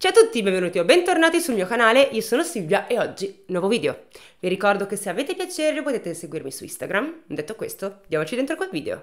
Ciao a tutti, benvenuti o bentornati sul mio canale, io sono Silvia e oggi nuovo video. Vi ricordo che se avete piacere potete seguirmi su Instagram. Detto questo, diamoci dentro quel video.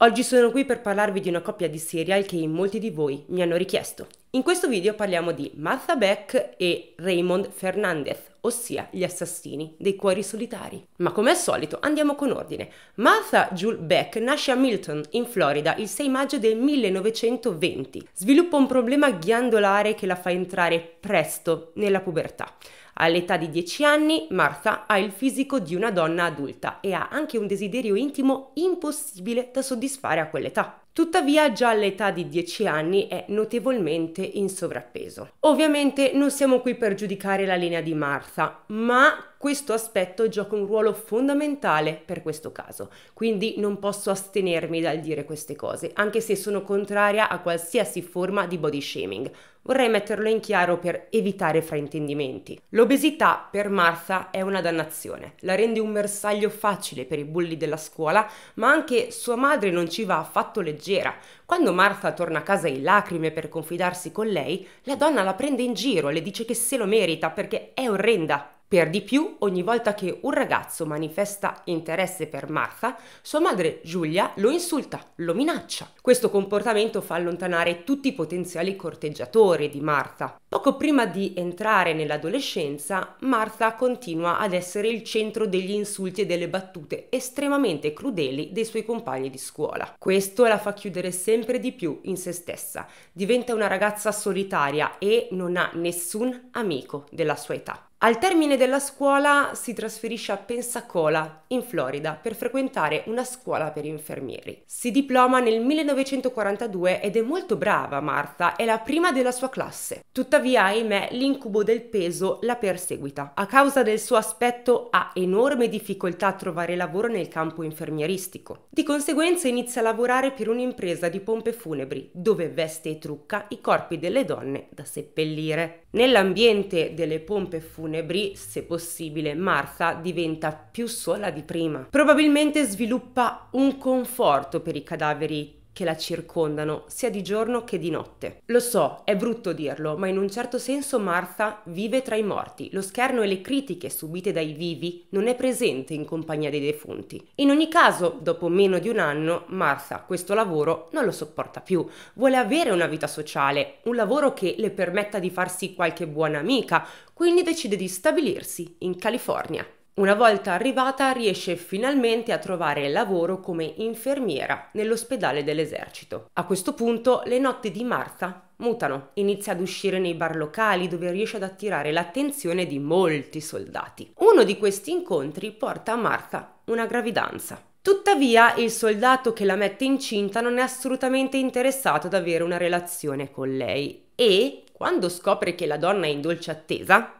Oggi sono qui per parlarvi di una coppia di serial che in molti di voi mi hanno richiesto. In questo video parliamo di Martha Beck e Raymond Fernandez, ossia gli assassini dei cuori solitari. Ma come al solito andiamo con ordine. Martha Jewel Beck nasce a Milton, in Florida, il 6 maggio del 1920. Sviluppa un problema ghiandolare che la fa entrare presto nella pubertà. All'età di 10 anni Martha ha il fisico di una donna adulta e ha anche un desiderio intimo impossibile da soddisfare a quell'età. Tuttavia già all'età di 10 anni è notevolmente in sovrappeso. Ovviamente non siamo qui per giudicare la linea di Martha, ma questo aspetto gioca un ruolo fondamentale per questo caso, quindi non posso astenermi dal dire queste cose, anche se sono contraria a qualsiasi forma di body shaming. Vorrei metterlo in chiaro per evitare fraintendimenti. L'obesità per Martha è una dannazione, la rende un bersaglio facile per i bulli della scuola, ma anche sua madre non ci va affatto leggera passeggera. Quando Martha torna a casa in lacrime per confidarsi con lei, la donna la prende in giro e le dice che se lo merita perché è orrenda. Per di più, ogni volta che un ragazzo manifesta interesse per Martha, sua madre Giulia lo insulta, lo minaccia. Questo comportamento fa allontanare tutti i potenziali corteggiatori di Martha. Poco prima di entrare nell'adolescenza, Martha continua ad essere il centro degli insulti e delle battute estremamente crudeli dei suoi compagni di scuola. Questo la fa chiudere sempre di più in se stessa, diventa una ragazza solitaria e non ha nessun amico della sua età. Al termine della scuola si trasferisce a Pensacola, in Florida, per frequentare una scuola per infermieri. Si diploma nel 1942 ed è molto brava Martha, è la prima della sua classe. Tuttavia, ahimè, l'incubo del peso la perseguita. A causa del suo aspetto ha enorme difficoltà a trovare lavoro nel campo infermieristico. Di conseguenza inizia a lavorare per un'impresa di pompe funebri, dove veste e trucca i corpi delle donne da seppellire. Nell'ambiente delle pompe funebri funebri, se possibile, Martha diventa più sola di prima. Probabilmente sviluppa un conforto per i cadaveri che la circondano, sia di giorno che di notte. Lo so, è brutto dirlo, ma in un certo senso Martha vive tra i morti. Lo scherno e le critiche subite dai vivi non è presente in compagnia dei defunti. In ogni caso, dopo meno di un anno, Martha questo lavoro non lo sopporta più. Vuole avere una vita sociale, un lavoro che le permetta di farsi qualche buona amica, quindi decide di stabilirsi in California. Una volta arrivata riesce finalmente a trovare lavoro come infermiera nell'ospedale dell'esercito. A questo punto le notti di Martha mutano, inizia ad uscire nei bar locali dove riesce ad attirare l'attenzione di molti soldati. Uno di questi incontri porta a Martha una gravidanza. Tuttavia il soldato che la mette incinta non è assolutamente interessato ad avere una relazione con lei e, quando scopre che la donna è in dolce attesa,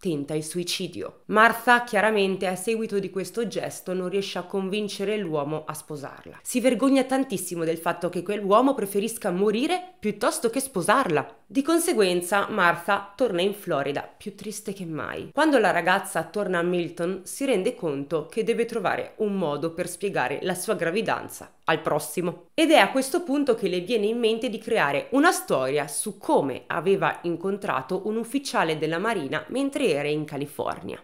tenta il suicidio. Martha, chiaramente, a seguito di questo gesto non riesce a convincere l'uomo a sposarla. Si vergogna tantissimo del fatto che quell'uomo preferisca morire piuttosto che sposarla. Di conseguenza, Martha torna in Florida, più triste che mai. Quando la ragazza torna a Milton, si rende conto che deve trovare un modo per spiegare la sua gravidanza al prossimo. Ed è a questo punto che le viene in mente di creare una storia su come aveva incontrato un ufficiale della Marina mentre era in California.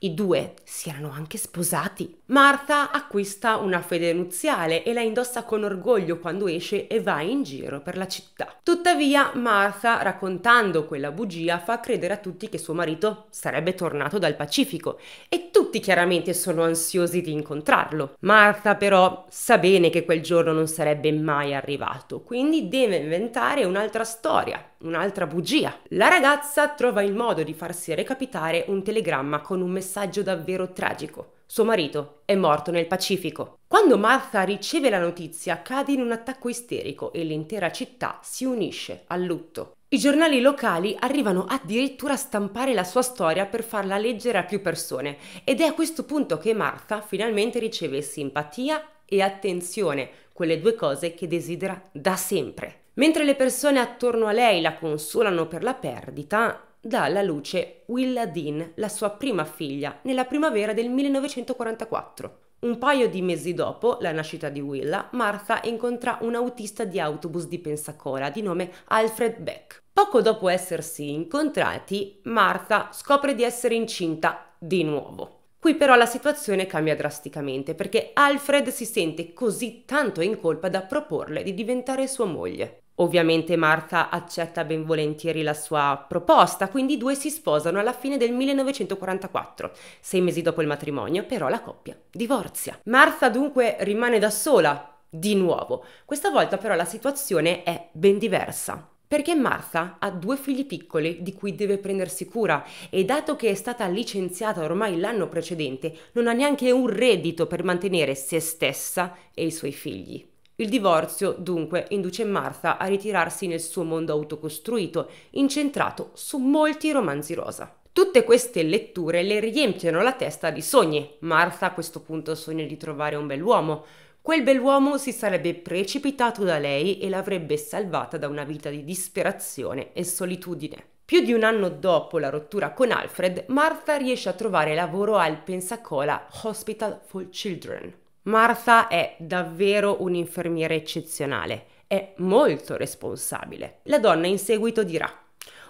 I due si erano anche sposati. Martha acquista una fede nuziale e la indossa con orgoglio quando esce e va in giro per la città. Tuttavia, Martha, raccontando quella bugia, fa credere a tutti che suo marito sarebbe tornato dal Pacifico e tutti chiaramente sono ansiosi di incontrarlo. Martha però sa bene che quel giorno non sarebbe mai arrivato, quindi deve inventare un'altra storia, un'altra bugia. La ragazza trova il modo di farsi recapitare un telegramma con un messaggio davvero tragico. Suo marito è morto nel Pacifico. Quando Martha riceve la notizia cade in un attacco isterico e l'intera città si unisce al lutto. I giornali locali arrivano addirittura a stampare la sua storia per farla leggere a più persone ed è a questo punto che Martha finalmente riceve simpatia e attenzione, quelle due cose che desidera da sempre. Mentre le persone attorno a lei la consolano per la perdita, dà alla luce Willa Dean, la sua prima figlia, nella primavera del 1944. Un paio di mesi dopo la nascita di Willa, Martha incontra un autista di autobus di Pensacola di nome Alfred Beck. Poco dopo essersi incontrati, Martha scopre di essere incinta di nuovo. Qui però la situazione cambia drasticamente perché Alfred si sente così tanto in colpa da proporle di diventare sua moglie. Ovviamente Martha accetta ben volentieri la sua proposta, quindi i due si sposano alla fine del 1944. Sei mesi dopo il matrimonio, però, la coppia divorzia. Martha dunque rimane da sola, di nuovo. Questa volta però la situazione è ben diversa. Perché Martha ha due figli piccoli di cui deve prendersi cura e dato che è stata licenziata ormai l'anno precedente, non ha neanche un reddito per mantenere se stessa e i suoi figli. Il divorzio dunque induce Martha a ritirarsi nel suo mondo autocostruito, incentrato su molti romanzi rosa. Tutte queste letture le riempiono la testa di sogni. Martha a questo punto sogna di trovare un bell'uomo. Quel bell'uomo si sarebbe precipitato da lei e l'avrebbe salvata da una vita di disperazione e solitudine. Più di un anno dopo la rottura con Alfred, Martha riesce a trovare lavoro al Pensacola Hospital for Children. Martha è davvero un'infermiera eccezionale, è molto responsabile. La donna in seguito dirà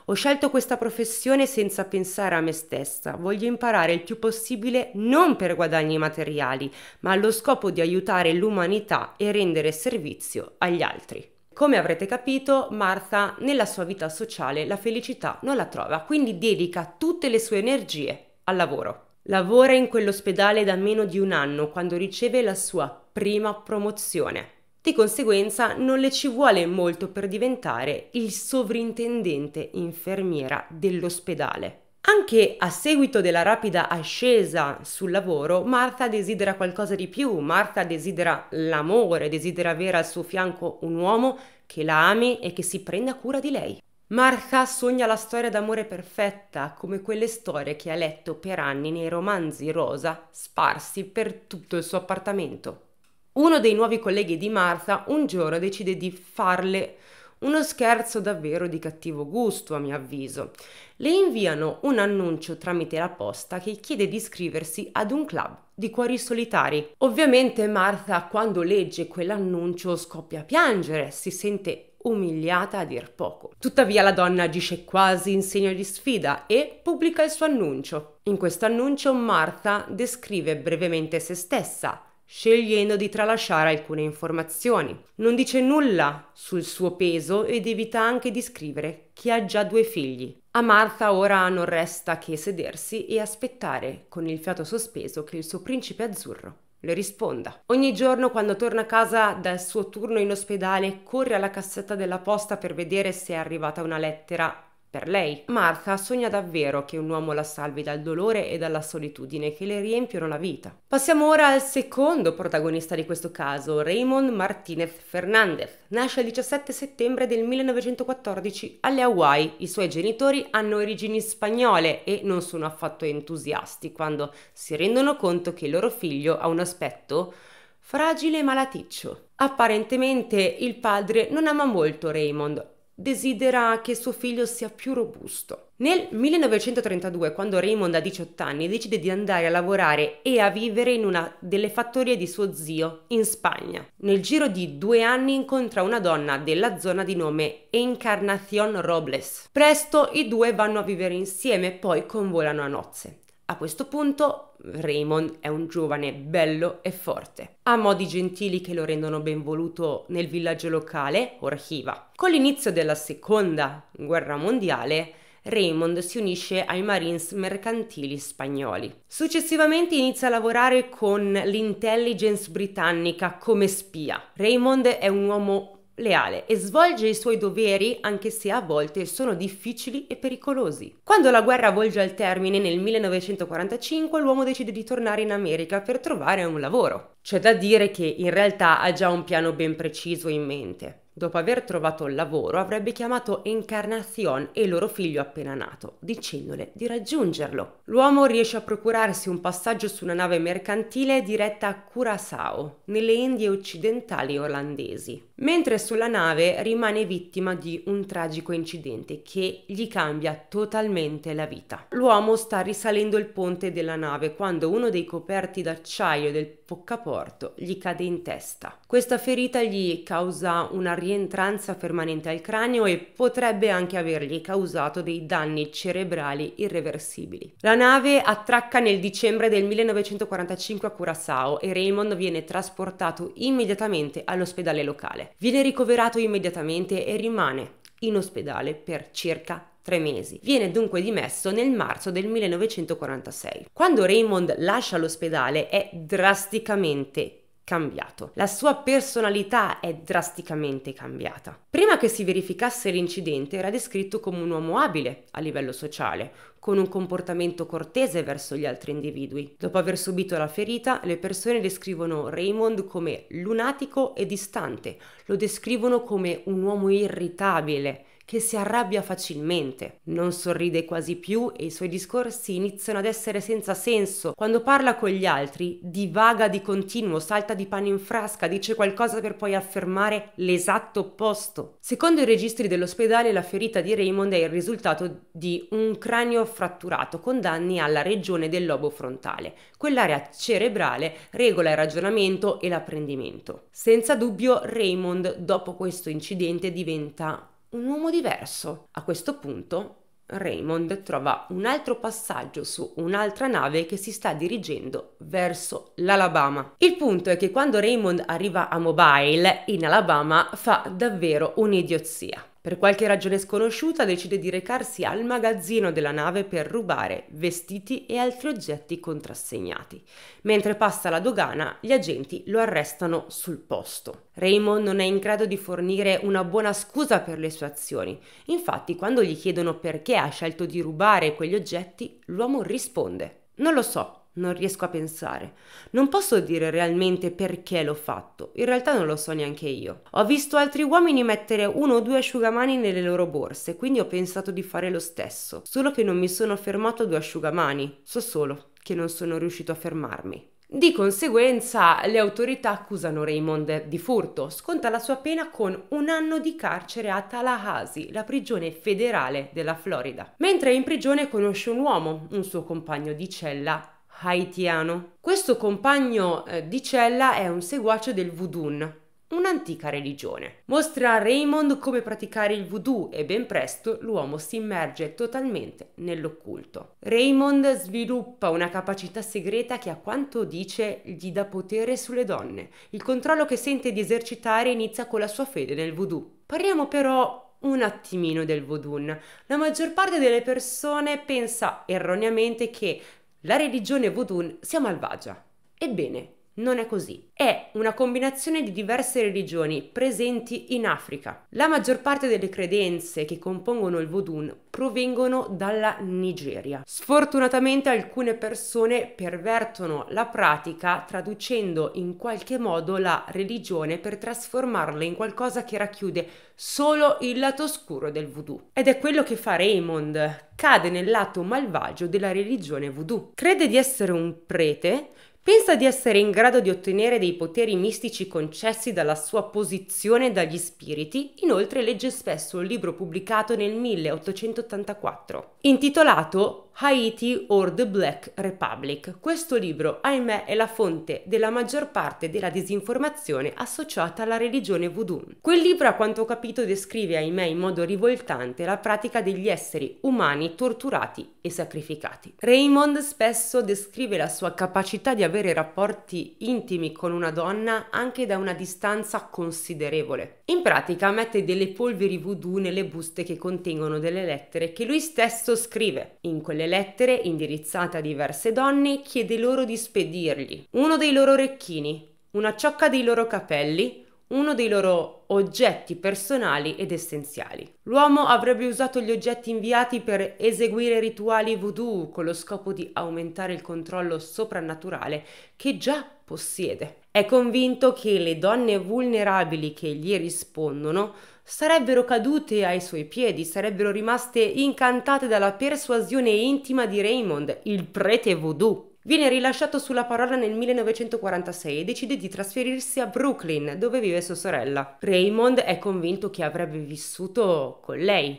ho scelto questa professione senza pensare a me stessa, voglio imparare il più possibile non per guadagni materiali, ma allo scopo di aiutare l'umanità e rendere servizio agli altri. Come avrete capito, Martha nella sua vita sociale la felicità non la trova, quindi dedica tutte le sue energie al lavoro. Lavora in quell'ospedale da meno di un anno quando riceve la sua prima promozione. Di conseguenza non le ci vuole molto per diventare il sovrintendente infermiera dell'ospedale. Anche a seguito della rapida ascesa sul lavoro, Martha desidera qualcosa di più, Martha desidera l'amore, desidera avere al suo fianco un uomo che la ami e che si prenda cura di lei. Martha sogna la storia d'amore perfetta, come quelle storie che ha letto per anni nei romanzi rosa sparsi per tutto il suo appartamento. Uno dei nuovi colleghi di Martha un giorno decide di farle uno scherzo davvero di cattivo gusto, a mio avviso. Le inviano un annuncio tramite la posta che chiede di iscriversi ad un club di cuori solitari. Ovviamente Martha, quando legge quell'annuncio, scoppia a piangere, si sente umiliata a dir poco. Tuttavia la donna agisce quasi in segno di sfida e pubblica il suo annuncio. In questo annuncio Martha descrive brevemente se stessa, scegliendo di tralasciare alcune informazioni. Non dice nulla sul suo peso ed evita anche di scrivere che ha già due figli. A Martha ora non resta che sedersi e aspettare con il fiato sospeso che il suo principe azzurro le risponda. Ogni giorno quando torna a casa dal suo turno in ospedale corre alla cassetta della posta per vedere se è arrivata una lettera per lei, Martha sogna davvero che un uomo la salvi dal dolore e dalla solitudine che le riempiono la vita. Passiamo ora al secondo protagonista di questo caso, Raymond Martinez Fernandez. Nasce il 17 settembre del 1914 alle Hawaii. I suoi genitori hanno origini spagnole e non sono affatto entusiasti quando si rendono conto che il loro figlio ha un aspetto fragile e malaticcio. Apparentemente il padre non ama molto Raymond, desidera che suo figlio sia più robusto. Nel 1932, quando Raymond ha 18 anni, decide di andare a lavorare e a vivere in una delle fattorie di suo zio, in Spagna. Nel giro di due anni incontra una donna della zona di nome Encarnación Robles. Presto i due vanno a vivere insieme e poi convolano a nozze. A questo punto Raymond è un giovane bello e forte. Ha modi gentili che lo rendono benvoluto nel villaggio locale, Orchiva. Con l'inizio della seconda guerra mondiale, Raymond si unisce ai Marines mercantili spagnoli. Successivamente inizia a lavorare con l'intelligence britannica come spia. Raymond è un uomo leale e svolge i suoi doveri anche se a volte sono difficili e pericolosi. Quando la guerra volge al termine nel 1945 l'uomo decide di tornare in America per trovare un lavoro. C'è da dire che in realtà ha già un piano ben preciso in mente. Dopo aver trovato il lavoro, avrebbe chiamato Encarnacion e il loro figlio appena nato, dicendole di raggiungerlo. L'uomo riesce a procurarsi un passaggio su una nave mercantile diretta a Curaçao, nelle Indie occidentali olandesi mentre sulla nave rimane vittima di un tragico incidente che gli cambia totalmente la vita. L'uomo sta risalendo il ponte della nave quando uno dei coperti d'acciaio del poccaporto gli cade in testa. Questa ferita gli causa una rientranza permanente al cranio e potrebbe anche avergli causato dei danni cerebrali irreversibili. La nave attracca nel dicembre del 1945 a Curaçao e Raymond viene trasportato immediatamente all'ospedale locale. Viene ricoverato immediatamente e rimane in ospedale per circa tre mesi. Viene dunque dimesso nel marzo del 1946. Quando Raymond lascia l'ospedale è drasticamente cambiato. La sua personalità è drasticamente cambiata. Prima che si verificasse l'incidente era descritto come un uomo abile a livello sociale, con un comportamento cortese verso gli altri individui. Dopo aver subito la ferita, le persone descrivono Raymond come lunatico e distante, lo descrivono come un uomo irritabile che si arrabbia facilmente, non sorride quasi più e i suoi discorsi iniziano ad essere senza senso. Quando parla con gli altri, divaga di continuo, salta di pane in frasca, dice qualcosa per poi affermare l'esatto opposto. Secondo i registri dell'ospedale, la ferita di Raymond è il risultato di un cranio fratturato con danni alla regione del lobo frontale. Quell'area cerebrale regola il ragionamento e l'apprendimento. Senza dubbio Raymond dopo questo incidente diventa un uomo diverso. A questo punto Raymond trova un altro passaggio su un'altra nave che si sta dirigendo verso l'Alabama. Il punto è che quando Raymond arriva a Mobile, in Alabama, fa davvero un'idiozia. Per qualche ragione sconosciuta decide di recarsi al magazzino della nave per rubare vestiti e altri oggetti contrassegnati. Mentre passa la dogana, gli agenti lo arrestano sul posto. Raymond non è in grado di fornire una buona scusa per le sue azioni. Infatti, quando gli chiedono perché ha scelto di rubare quegli oggetti, l'uomo risponde: Non lo so, non riesco a pensare. Non posso dire realmente perché l'ho fatto, in realtà non lo so neanche io. Ho visto altri uomini mettere uno o due asciugamani nelle loro borse, quindi ho pensato di fare lo stesso, solo che non mi sono fermato a due asciugamani, so solo che non sono riuscito a fermarmi. Di conseguenza le autorità accusano Raymond di furto, sconta la sua pena con un anno di carcere a Tallahassee, la prigione federale della Florida. Mentre è in prigione conosce un uomo, un suo compagno di cella haitiano. Questo compagno eh, di cella è un seguace del voodoo, un'antica religione. Mostra a Raymond come praticare il voodoo e ben presto l'uomo si immerge totalmente nell'occulto. Raymond sviluppa una capacità segreta che a quanto dice gli dà potere sulle donne. Il controllo che sente di esercitare inizia con la sua fede nel voodoo. Parliamo però un attimino del voodoo. La maggior parte delle persone pensa erroneamente che la religione Vodun sia malvagia. Ebbene, non è così. È una combinazione di diverse religioni presenti in Africa. La maggior parte delle credenze che compongono il Vodun provengono dalla Nigeria. Sfortunatamente alcune persone pervertono la pratica traducendo in qualche modo la religione per trasformarla in qualcosa che racchiude solo il lato oscuro del voodoo. Ed è quello che fa Raymond, cade nel lato malvagio della religione voodoo. Crede di essere un prete Pensa di essere in grado di ottenere dei poteri mistici concessi dalla sua posizione dagli spiriti, inoltre legge spesso un libro pubblicato nel 1884, intitolato Haiti or the Black Republic. Questo libro, ahimè, è la fonte della maggior parte della disinformazione associata alla religione voodoo. Quel libro, a quanto ho capito, descrive, ahimè, in modo rivoltante la pratica degli esseri umani torturati e sacrificati. Raymond spesso descrive la sua capacità di avere rapporti intimi con una donna anche da una distanza considerevole. In pratica mette delle polveri voodoo nelle buste che contengono delle lettere che lui stesso scrive. In quelle lettere indirizzate a diverse donne, chiede loro di spedirgli uno dei loro orecchini, una ciocca dei loro capelli, uno dei loro oggetti personali ed essenziali. L'uomo avrebbe usato gli oggetti inviati per eseguire rituali voodoo con lo scopo di aumentare il controllo soprannaturale che già possiede. È convinto che le donne vulnerabili che gli rispondono sarebbero cadute ai suoi piedi, sarebbero rimaste incantate dalla persuasione intima di Raymond, il prete voodoo. Viene rilasciato sulla parola nel 1946 e decide di trasferirsi a Brooklyn, dove vive sua sorella. Raymond è convinto che avrebbe vissuto con lei,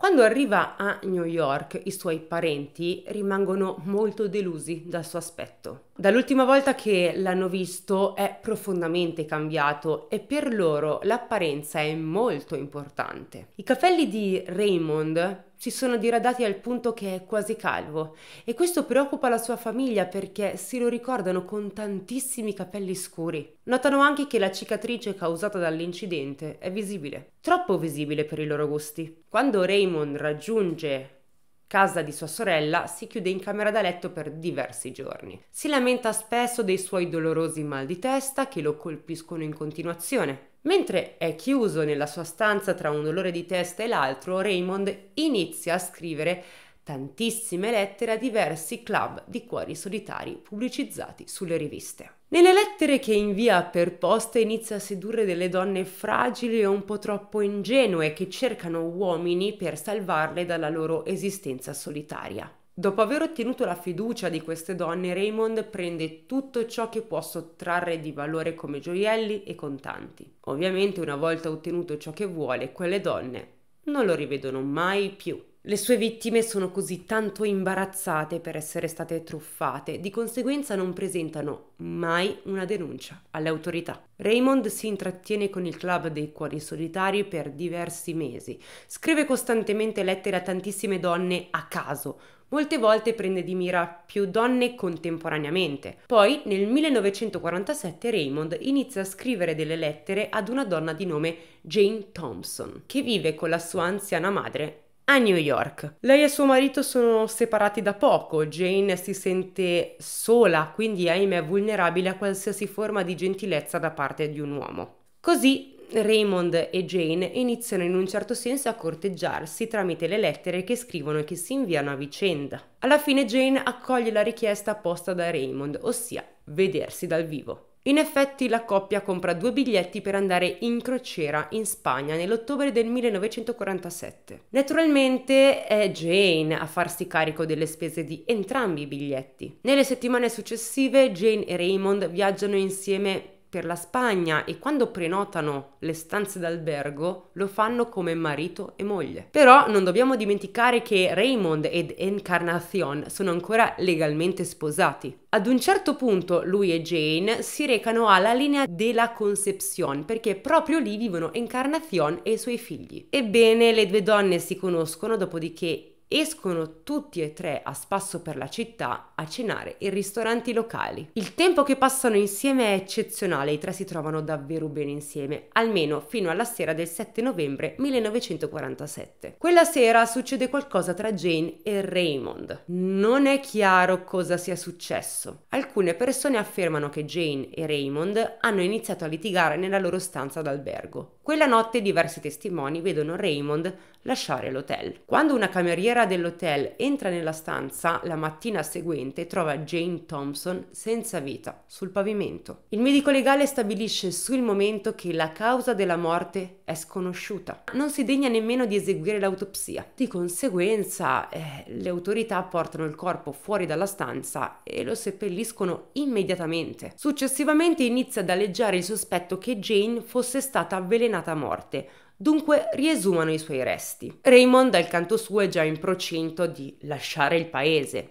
quando arriva a New York, i suoi parenti rimangono molto delusi dal suo aspetto. Dall'ultima volta che l'hanno visto è profondamente cambiato e per loro l'apparenza è molto importante. I capelli di Raymond si sono diradati al punto che è quasi calvo e questo preoccupa la sua famiglia perché si lo ricordano con tantissimi capelli scuri. Notano anche che la cicatrice causata dall'incidente è visibile, troppo visibile per i loro gusti. Quando Raymond raggiunge casa di sua sorella, si chiude in camera da letto per diversi giorni. Si lamenta spesso dei suoi dolorosi mal di testa che lo colpiscono in continuazione. Mentre è chiuso nella sua stanza tra un dolore di testa e l'altro, Raymond inizia a scrivere tantissime lettere a diversi club di cuori solitari pubblicizzati sulle riviste. Nelle lettere che invia per posta inizia a sedurre delle donne fragili e un po' troppo ingenue che cercano uomini per salvarle dalla loro esistenza solitaria. Dopo aver ottenuto la fiducia di queste donne, Raymond prende tutto ciò che può sottrarre di valore come gioielli e contanti. Ovviamente una volta ottenuto ciò che vuole, quelle donne non lo rivedono mai più. Le sue vittime sono così tanto imbarazzate per essere state truffate, di conseguenza non presentano mai una denuncia alle autorità. Raymond si intrattiene con il club dei cuori solitari per diversi mesi, scrive costantemente lettere a tantissime donne a caso, molte volte prende di mira più donne contemporaneamente. Poi nel 1947 Raymond inizia a scrivere delle lettere ad una donna di nome Jane Thompson, che vive con la sua anziana madre a New York. Lei e suo marito sono separati da poco, Jane si sente sola, quindi ahimè vulnerabile a qualsiasi forma di gentilezza da parte di un uomo. Così Raymond e Jane iniziano in un certo senso a corteggiarsi tramite le lettere che scrivono e che si inviano a vicenda. Alla fine Jane accoglie la richiesta posta da Raymond, ossia vedersi dal vivo. In effetti la coppia compra due biglietti per andare in crociera in Spagna nell'ottobre del 1947. Naturalmente è Jane a farsi carico delle spese di entrambi i biglietti. Nelle settimane successive Jane e Raymond viaggiano insieme per la Spagna e quando prenotano le stanze d'albergo lo fanno come marito e moglie. Però non dobbiamo dimenticare che Raymond ed Encarnacion sono ancora legalmente sposati. Ad un certo punto lui e Jane si recano alla linea della Concepción perché proprio lì vivono Encarnacion e i suoi figli. Ebbene, le due donne si conoscono, dopodiché Escono tutti e tre a spasso per la città a cenare in ristoranti locali. Il tempo che passano insieme è eccezionale, i tre si trovano davvero bene insieme, almeno fino alla sera del 7 novembre 1947. Quella sera succede qualcosa tra Jane e Raymond. Non è chiaro cosa sia successo. Alcune persone affermano che Jane e Raymond hanno iniziato a litigare nella loro stanza d'albergo. Quella notte diversi testimoni vedono Raymond lasciare l'hotel. Quando una cameriera dell'hotel entra nella stanza, la mattina seguente trova Jane Thompson senza vita sul pavimento. Il medico legale stabilisce sul momento che la causa della morte è sconosciuta. Non si degna nemmeno di eseguire l'autopsia. Di conseguenza eh, le autorità portano il corpo fuori dalla stanza e lo seppelliscono immediatamente. Successivamente inizia ad alleggiare il sospetto che Jane fosse stata avvelenata a morte dunque riesumano i suoi resti. Raymond dal canto suo è già in procinto di lasciare il paese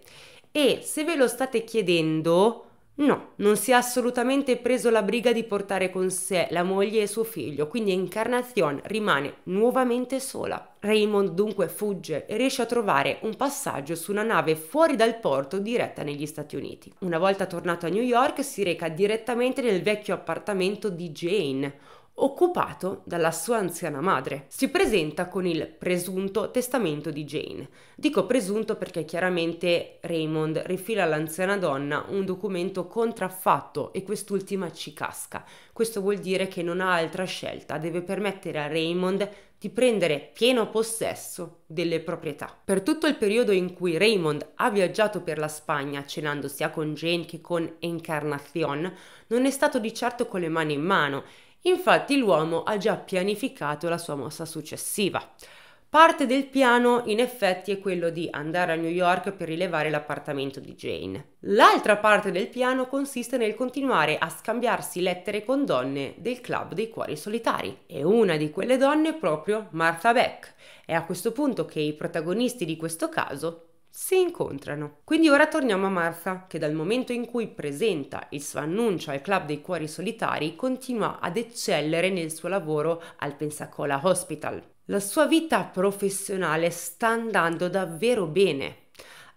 e se ve lo state chiedendo, no, non si è assolutamente preso la briga di portare con sé la moglie e suo figlio, quindi Encarnazione rimane nuovamente sola. Raymond dunque fugge e riesce a trovare un passaggio su una nave fuori dal porto diretta negli Stati Uniti. Una volta tornato a New York si reca direttamente nel vecchio appartamento di Jane, occupato dalla sua anziana madre. Si presenta con il presunto testamento di Jane. Dico presunto perché chiaramente Raymond rifila all'anziana donna un documento contraffatto e quest'ultima ci casca. Questo vuol dire che non ha altra scelta, deve permettere a Raymond di prendere pieno possesso delle proprietà. Per tutto il periodo in cui Raymond ha viaggiato per la Spagna cenando sia con Jane che con Encarnacion, non è stato di certo con le mani in mano Infatti l'uomo ha già pianificato la sua mossa successiva. Parte del piano in effetti è quello di andare a New York per rilevare l'appartamento di Jane. L'altra parte del piano consiste nel continuare a scambiarsi lettere con donne del club dei cuori solitari e una di quelle donne è proprio Martha Beck. È a questo punto che i protagonisti di questo caso si incontrano. Quindi ora torniamo a Martha, che dal momento in cui presenta il suo annuncio al Club dei Cuori Solitari continua ad eccellere nel suo lavoro al Pensacola Hospital. La sua vita professionale sta andando davvero bene.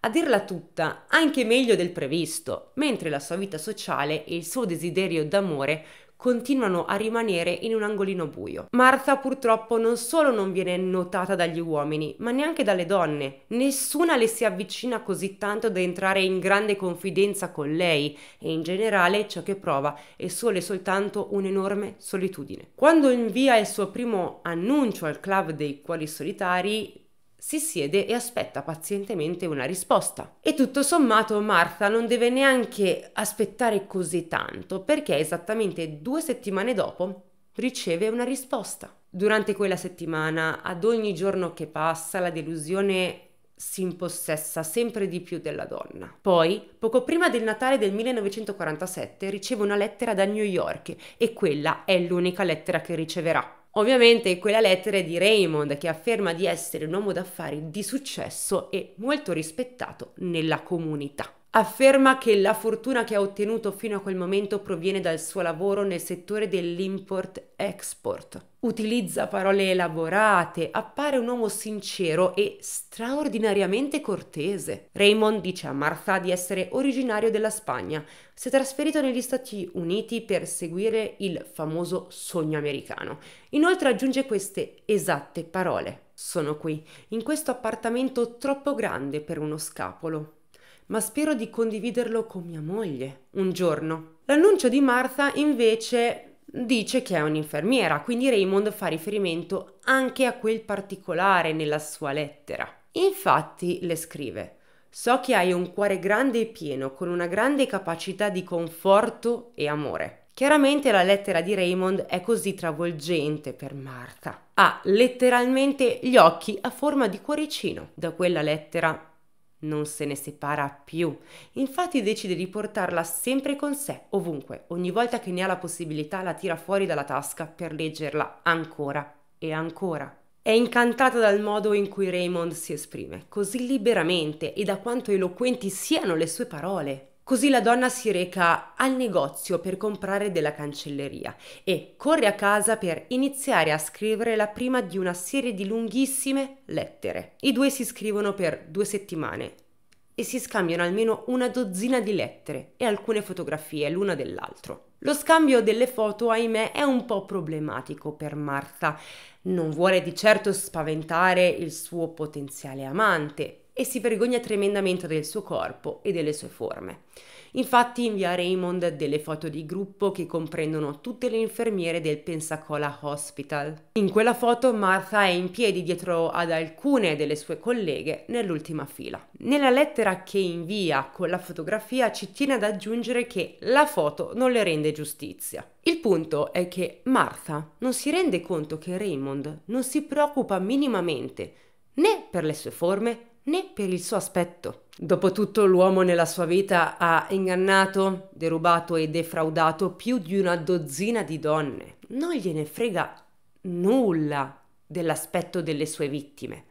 A dirla tutta, anche meglio del previsto, mentre la sua vita sociale e il suo desiderio d'amore continuano a rimanere in un angolino buio. Martha purtroppo non solo non viene notata dagli uomini, ma neanche dalle donne. Nessuna le si avvicina così tanto da entrare in grande confidenza con lei e in generale ciò che prova è solo e soltanto un'enorme solitudine. Quando invia il suo primo annuncio al club dei cuori solitari, si siede e aspetta pazientemente una risposta. E tutto sommato Martha non deve neanche aspettare così tanto perché esattamente due settimane dopo riceve una risposta. Durante quella settimana, ad ogni giorno che passa, la delusione si impossessa sempre di più della donna. Poi, poco prima del Natale del 1947, riceve una lettera da New York e quella è l'unica lettera che riceverà. Ovviamente quella lettera è di Raymond che afferma di essere un uomo d'affari di successo e molto rispettato nella comunità. Afferma che la fortuna che ha ottenuto fino a quel momento proviene dal suo lavoro nel settore dell'import-export. Utilizza parole elaborate, appare un uomo sincero e straordinariamente cortese. Raymond dice a Martha di essere originario della Spagna, si è trasferito negli Stati Uniti per seguire il famoso sogno americano. Inoltre aggiunge queste esatte parole. Sono qui, in questo appartamento troppo grande per uno scapolo ma spero di condividerlo con mia moglie un giorno. L'annuncio di Martha invece dice che è un'infermiera, quindi Raymond fa riferimento anche a quel particolare nella sua lettera. Infatti le scrive So che hai un cuore grande e pieno, con una grande capacità di conforto e amore. Chiaramente la lettera di Raymond è così travolgente per Martha. Ha letteralmente gli occhi a forma di cuoricino. Da quella lettera non se ne separa più. Infatti decide di portarla sempre con sé, ovunque. Ogni volta che ne ha la possibilità la tira fuori dalla tasca per leggerla ancora e ancora. È incantata dal modo in cui Raymond si esprime, così liberamente e da quanto eloquenti siano le sue parole. Così la donna si reca al negozio per comprare della cancelleria e corre a casa per iniziare a scrivere la prima di una serie di lunghissime lettere. I due si scrivono per due settimane e si scambiano almeno una dozzina di lettere e alcune fotografie l'una dell'altro. Lo scambio delle foto, ahimè, è un po' problematico per Marta. Non vuole di certo spaventare il suo potenziale amante, e si vergogna tremendamente del suo corpo e delle sue forme. Infatti invia a Raymond delle foto di gruppo che comprendono tutte le infermiere del Pensacola Hospital. In quella foto Martha è in piedi dietro ad alcune delle sue colleghe nell'ultima fila. Nella lettera che invia con la fotografia ci tiene ad aggiungere che la foto non le rende giustizia. Il punto è che Martha non si rende conto che Raymond non si preoccupa minimamente né per le sue forme né per il suo aspetto. Dopotutto l'uomo nella sua vita ha ingannato, derubato e defraudato più di una dozzina di donne. Non gliene frega nulla dell'aspetto delle sue vittime.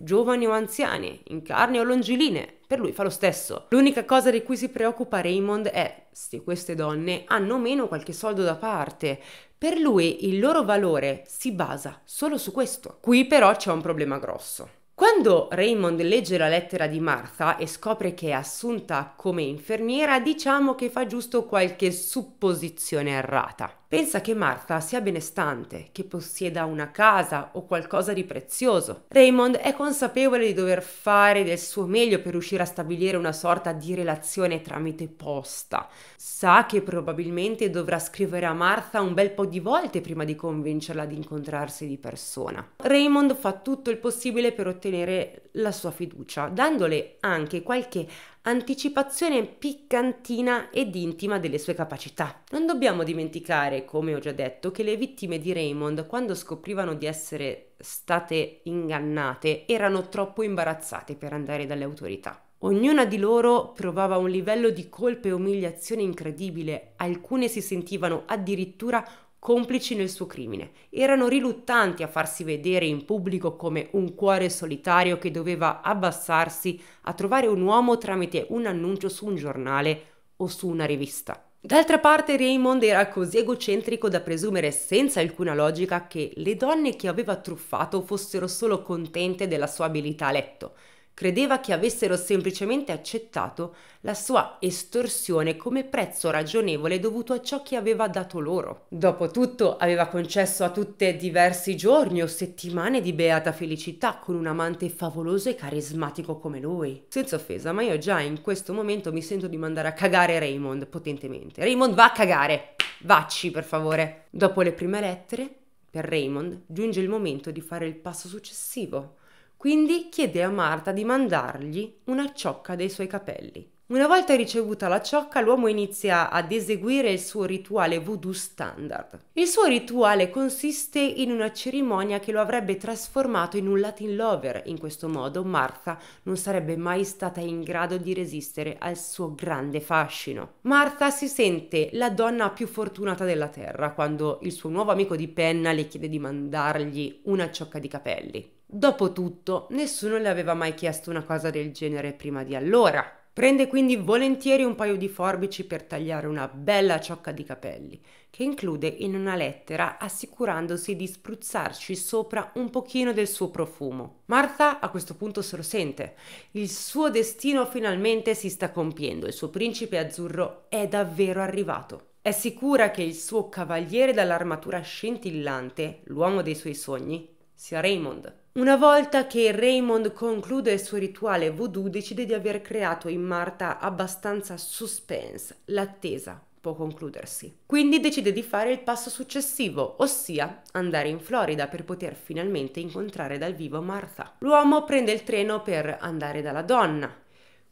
Giovani o anziani, in carne o longiline, per lui fa lo stesso. L'unica cosa di cui si preoccupa Raymond è se queste donne hanno meno qualche soldo da parte. Per lui il loro valore si basa solo su questo. Qui però c'è un problema grosso. Quando Raymond legge la lettera di Martha e scopre che è assunta come infermiera, diciamo che fa giusto qualche supposizione errata. Pensa che Martha sia benestante, che possieda una casa o qualcosa di prezioso. Raymond è consapevole di dover fare del suo meglio per riuscire a stabilire una sorta di relazione tramite posta. Sa che probabilmente dovrà scrivere a Martha un bel po' di volte prima di convincerla ad incontrarsi di persona. Raymond fa tutto il possibile per ottenere ottenere la sua fiducia, dandole anche qualche anticipazione piccantina ed intima delle sue capacità. Non dobbiamo dimenticare, come ho già detto, che le vittime di Raymond, quando scoprivano di essere state ingannate, erano troppo imbarazzate per andare dalle autorità. Ognuna di loro provava un livello di colpa e umiliazione incredibile, alcune si sentivano addirittura complici nel suo crimine. Erano riluttanti a farsi vedere in pubblico come un cuore solitario che doveva abbassarsi a trovare un uomo tramite un annuncio su un giornale o su una rivista. D'altra parte Raymond era così egocentrico da presumere senza alcuna logica che le donne che aveva truffato fossero solo contente della sua abilità a letto Credeva che avessero semplicemente accettato la sua estorsione come prezzo ragionevole dovuto a ciò che aveva dato loro. Dopotutto aveva concesso a tutte diversi giorni o settimane di beata felicità con un amante favoloso e carismatico come lui. Senza offesa, ma io già in questo momento mi sento di mandare a cagare Raymond potentemente. Raymond va a cagare! Vacci, per favore! Dopo le prime lettere, per Raymond giunge il momento di fare il passo successivo, quindi chiede a Marta di mandargli una ciocca dei suoi capelli. Una volta ricevuta la ciocca, l'uomo inizia ad eseguire il suo rituale voodoo standard. Il suo rituale consiste in una cerimonia che lo avrebbe trasformato in un Latin lover. In questo modo Martha non sarebbe mai stata in grado di resistere al suo grande fascino. Martha si sente la donna più fortunata della terra quando il suo nuovo amico di penna le chiede di mandargli una ciocca di capelli. Dopotutto, nessuno le aveva mai chiesto una cosa del genere prima di allora. Prende quindi volentieri un paio di forbici per tagliare una bella ciocca di capelli, che include in una lettera assicurandosi di spruzzarci sopra un pochino del suo profumo. Martha a questo punto se lo sente. Il suo destino finalmente si sta compiendo, il suo principe azzurro è davvero arrivato. È sicura che il suo cavaliere dall'armatura scintillante, l'uomo dei suoi sogni, sia Raymond. Una volta che Raymond conclude il suo rituale voodoo decide di aver creato in Marta abbastanza suspense, l'attesa può concludersi. Quindi decide di fare il passo successivo, ossia andare in Florida per poter finalmente incontrare dal vivo Martha. L'uomo prende il treno per andare dalla donna,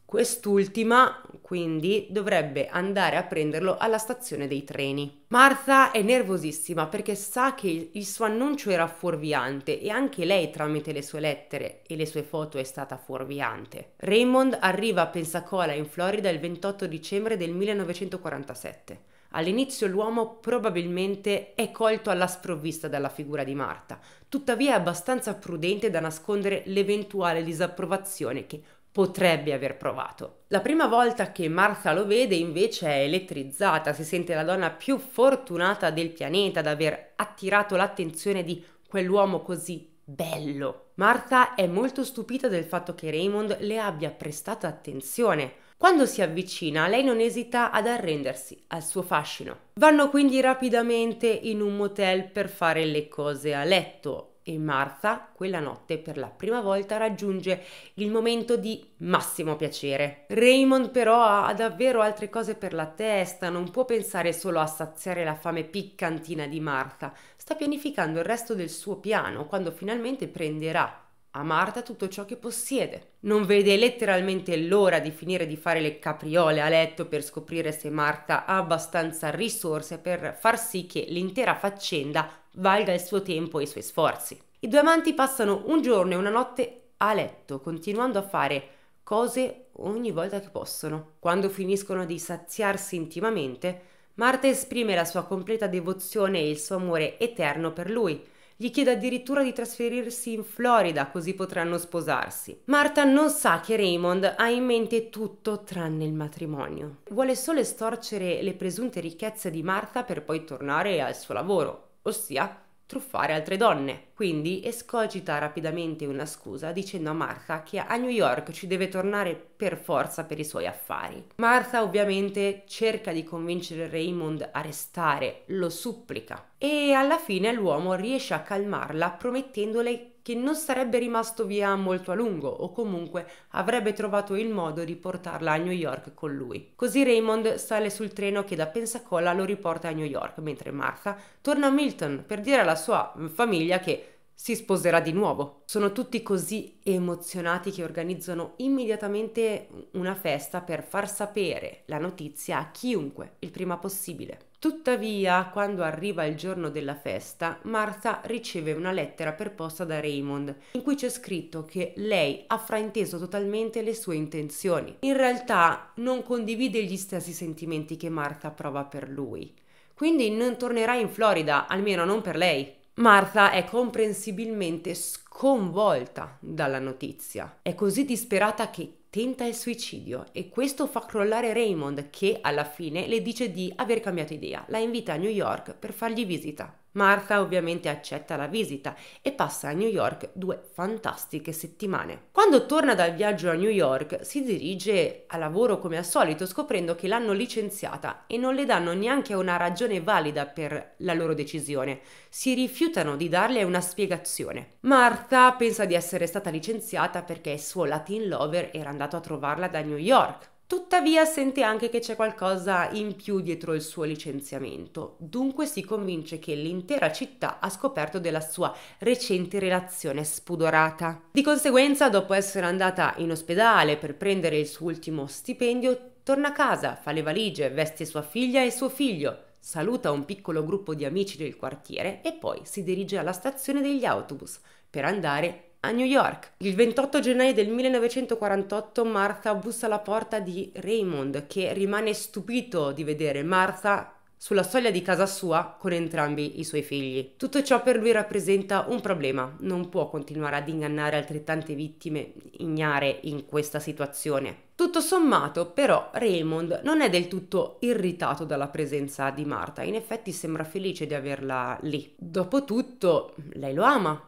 Quest'ultima, quindi, dovrebbe andare a prenderlo alla stazione dei treni. Martha è nervosissima perché sa che il suo annuncio era fuorviante e anche lei tramite le sue lettere e le sue foto è stata fuorviante. Raymond arriva a Pensacola in Florida il 28 dicembre del 1947. All'inizio l'uomo probabilmente è colto alla sprovvista dalla figura di Martha, tuttavia è abbastanza prudente da nascondere l'eventuale disapprovazione che potrebbe aver provato. La prima volta che Martha lo vede invece è elettrizzata, si sente la donna più fortunata del pianeta ad aver attirato l'attenzione di quell'uomo così bello. Martha è molto stupita del fatto che Raymond le abbia prestato attenzione. Quando si avvicina, lei non esita ad arrendersi al suo fascino. Vanno quindi rapidamente in un motel per fare le cose a letto e Martha quella notte per la prima volta raggiunge il momento di massimo piacere. Raymond però ha davvero altre cose per la testa, non può pensare solo a saziare la fame piccantina di Martha, sta pianificando il resto del suo piano quando finalmente prenderà a Marta tutto ciò che possiede. Non vede letteralmente l'ora di finire di fare le capriole a letto per scoprire se Marta ha abbastanza risorse per far sì che l'intera faccenda valga il suo tempo e i suoi sforzi. I due amanti passano un giorno e una notte a letto, continuando a fare cose ogni volta che possono. Quando finiscono di saziarsi intimamente, Marta esprime la sua completa devozione e il suo amore eterno per lui, gli chiede addirittura di trasferirsi in Florida così potranno sposarsi. Marta non sa che Raymond ha in mente tutto tranne il matrimonio. Vuole solo estorcere le presunte ricchezze di Marta per poi tornare al suo lavoro, ossia truffare altre donne. Quindi escogita rapidamente una scusa dicendo a Martha che a New York ci deve tornare per forza per i suoi affari. Martha ovviamente cerca di convincere Raymond a restare, lo supplica e alla fine l'uomo riesce a calmarla promettendole che non sarebbe rimasto via molto a lungo o comunque avrebbe trovato il modo di portarla a New York con lui. Così Raymond sale sul treno che da Pensacola lo riporta a New York, mentre Martha torna a Milton per dire alla sua famiglia che si sposerà di nuovo. Sono tutti così emozionati che organizzano immediatamente una festa per far sapere la notizia a chiunque il prima possibile. Tuttavia, quando arriva il giorno della festa, Martha riceve una lettera per posta da Raymond, in cui c'è scritto che lei ha frainteso totalmente le sue intenzioni. In realtà non condivide gli stessi sentimenti che Martha prova per lui. Quindi non tornerà in Florida, almeno non per lei. Martha è comprensibilmente sconvolta dalla notizia. È così disperata che tenta il suicidio e questo fa crollare Raymond che alla fine le dice di aver cambiato idea. La invita a New York per fargli visita. Martha ovviamente accetta la visita e passa a New York due fantastiche settimane. Quando torna dal viaggio a New York si dirige a lavoro come al solito scoprendo che l'hanno licenziata e non le danno neanche una ragione valida per la loro decisione. Si rifiutano di darle una spiegazione. Martha pensa di essere stata licenziata perché il suo Latin lover era andato a trovarla da New York. Tuttavia sente anche che c'è qualcosa in più dietro il suo licenziamento, dunque si convince che l'intera città ha scoperto della sua recente relazione spudorata. Di conseguenza, dopo essere andata in ospedale per prendere il suo ultimo stipendio, torna a casa, fa le valigie, veste sua figlia e suo figlio, saluta un piccolo gruppo di amici del quartiere e poi si dirige alla stazione degli autobus per andare a New York. Il 28 gennaio del 1948 Martha bussa alla porta di Raymond che rimane stupito di vedere Martha sulla soglia di casa sua con entrambi i suoi figli. Tutto ciò per lui rappresenta un problema, non può continuare ad ingannare altrettante vittime ignare in questa situazione. Tutto sommato, però, Raymond non è del tutto irritato dalla presenza di Martha, in effetti sembra felice di averla lì. Dopotutto, lei lo ama,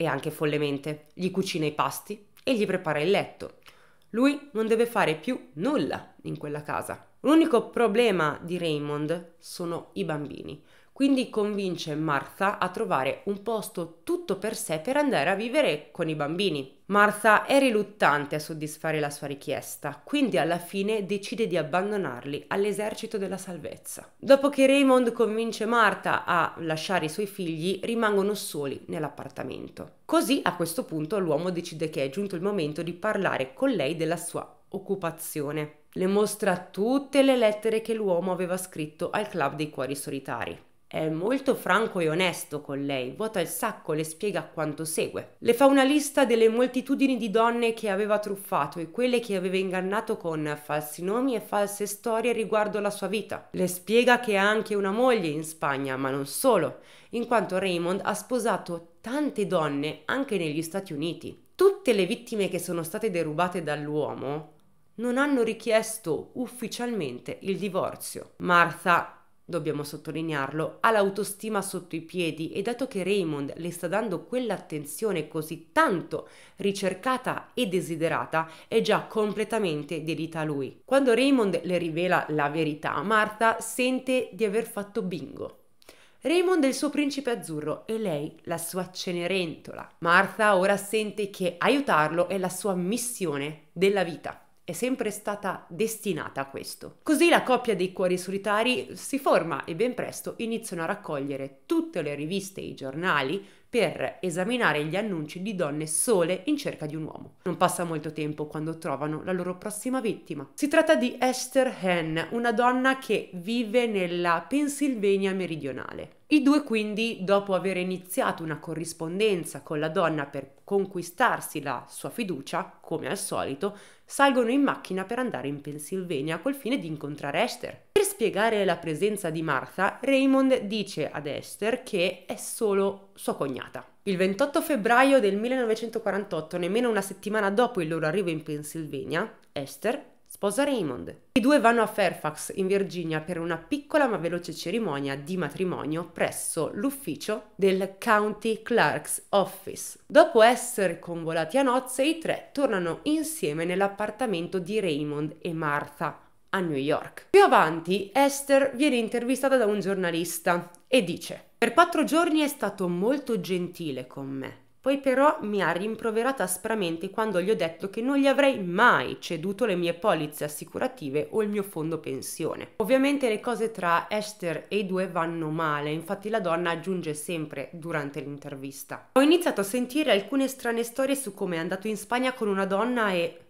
e anche follemente, gli cucina i pasti e gli prepara il letto. Lui non deve fare più nulla in quella casa. L'unico problema di Raymond sono i bambini. Quindi convince Martha a trovare un posto tutto per sé per andare a vivere con i bambini. Martha è riluttante a soddisfare la sua richiesta, quindi alla fine decide di abbandonarli all'esercito della salvezza. Dopo che Raymond convince Martha a lasciare i suoi figli, rimangono soli nell'appartamento. Così a questo punto l'uomo decide che è giunto il momento di parlare con lei della sua occupazione. Le mostra tutte le lettere che l'uomo aveva scritto al Club dei Cuori Solitari. È molto franco e onesto con lei, vuota il sacco, le spiega quanto segue. Le fa una lista delle moltitudini di donne che aveva truffato e quelle che aveva ingannato con falsi nomi e false storie riguardo la sua vita. Le spiega che ha anche una moglie in Spagna, ma non solo, in quanto Raymond ha sposato tante donne anche negli Stati Uniti. Tutte le vittime che sono state derubate dall'uomo non hanno richiesto ufficialmente il divorzio. Martha dobbiamo sottolinearlo, ha l'autostima sotto i piedi e dato che Raymond le sta dando quell'attenzione così tanto ricercata e desiderata, è già completamente dedita a lui. Quando Raymond le rivela la verità, Martha sente di aver fatto bingo. Raymond è il suo principe azzurro e lei la sua cenerentola. Martha ora sente che aiutarlo è la sua missione della vita è sempre stata destinata a questo. Così la coppia dei cuori solitari si forma e ben presto iniziano a raccogliere tutte le riviste e i giornali per esaminare gli annunci di donne sole in cerca di un uomo. Non passa molto tempo quando trovano la loro prossima vittima. Si tratta di Esther Henn, una donna che vive nella Pennsylvania meridionale. I due quindi, dopo aver iniziato una corrispondenza con la donna per conquistarsi la sua fiducia, come al solito, salgono in macchina per andare in Pennsylvania col fine di incontrare Esther. Per spiegare la presenza di Martha, Raymond dice ad Esther che è solo sua cognata. Il 28 febbraio del 1948, nemmeno una settimana dopo il loro arrivo in Pennsylvania, Esther sposa Raymond. I due vanno a Fairfax, in Virginia, per una piccola ma veloce cerimonia di matrimonio presso l'ufficio del County Clerk's Office. Dopo essere convolati a nozze, i tre tornano insieme nell'appartamento di Raymond e Martha a New York. Più avanti, Esther viene intervistata da un giornalista e dice: Per quattro giorni è stato molto gentile con me. Poi però mi ha rimproverata aspramente quando gli ho detto che non gli avrei mai ceduto le mie polizze assicurative o il mio fondo pensione. Ovviamente le cose tra Esther e i due vanno male, infatti la donna aggiunge sempre durante l'intervista. Ho iniziato a sentire alcune strane storie su come è andato in Spagna con una donna e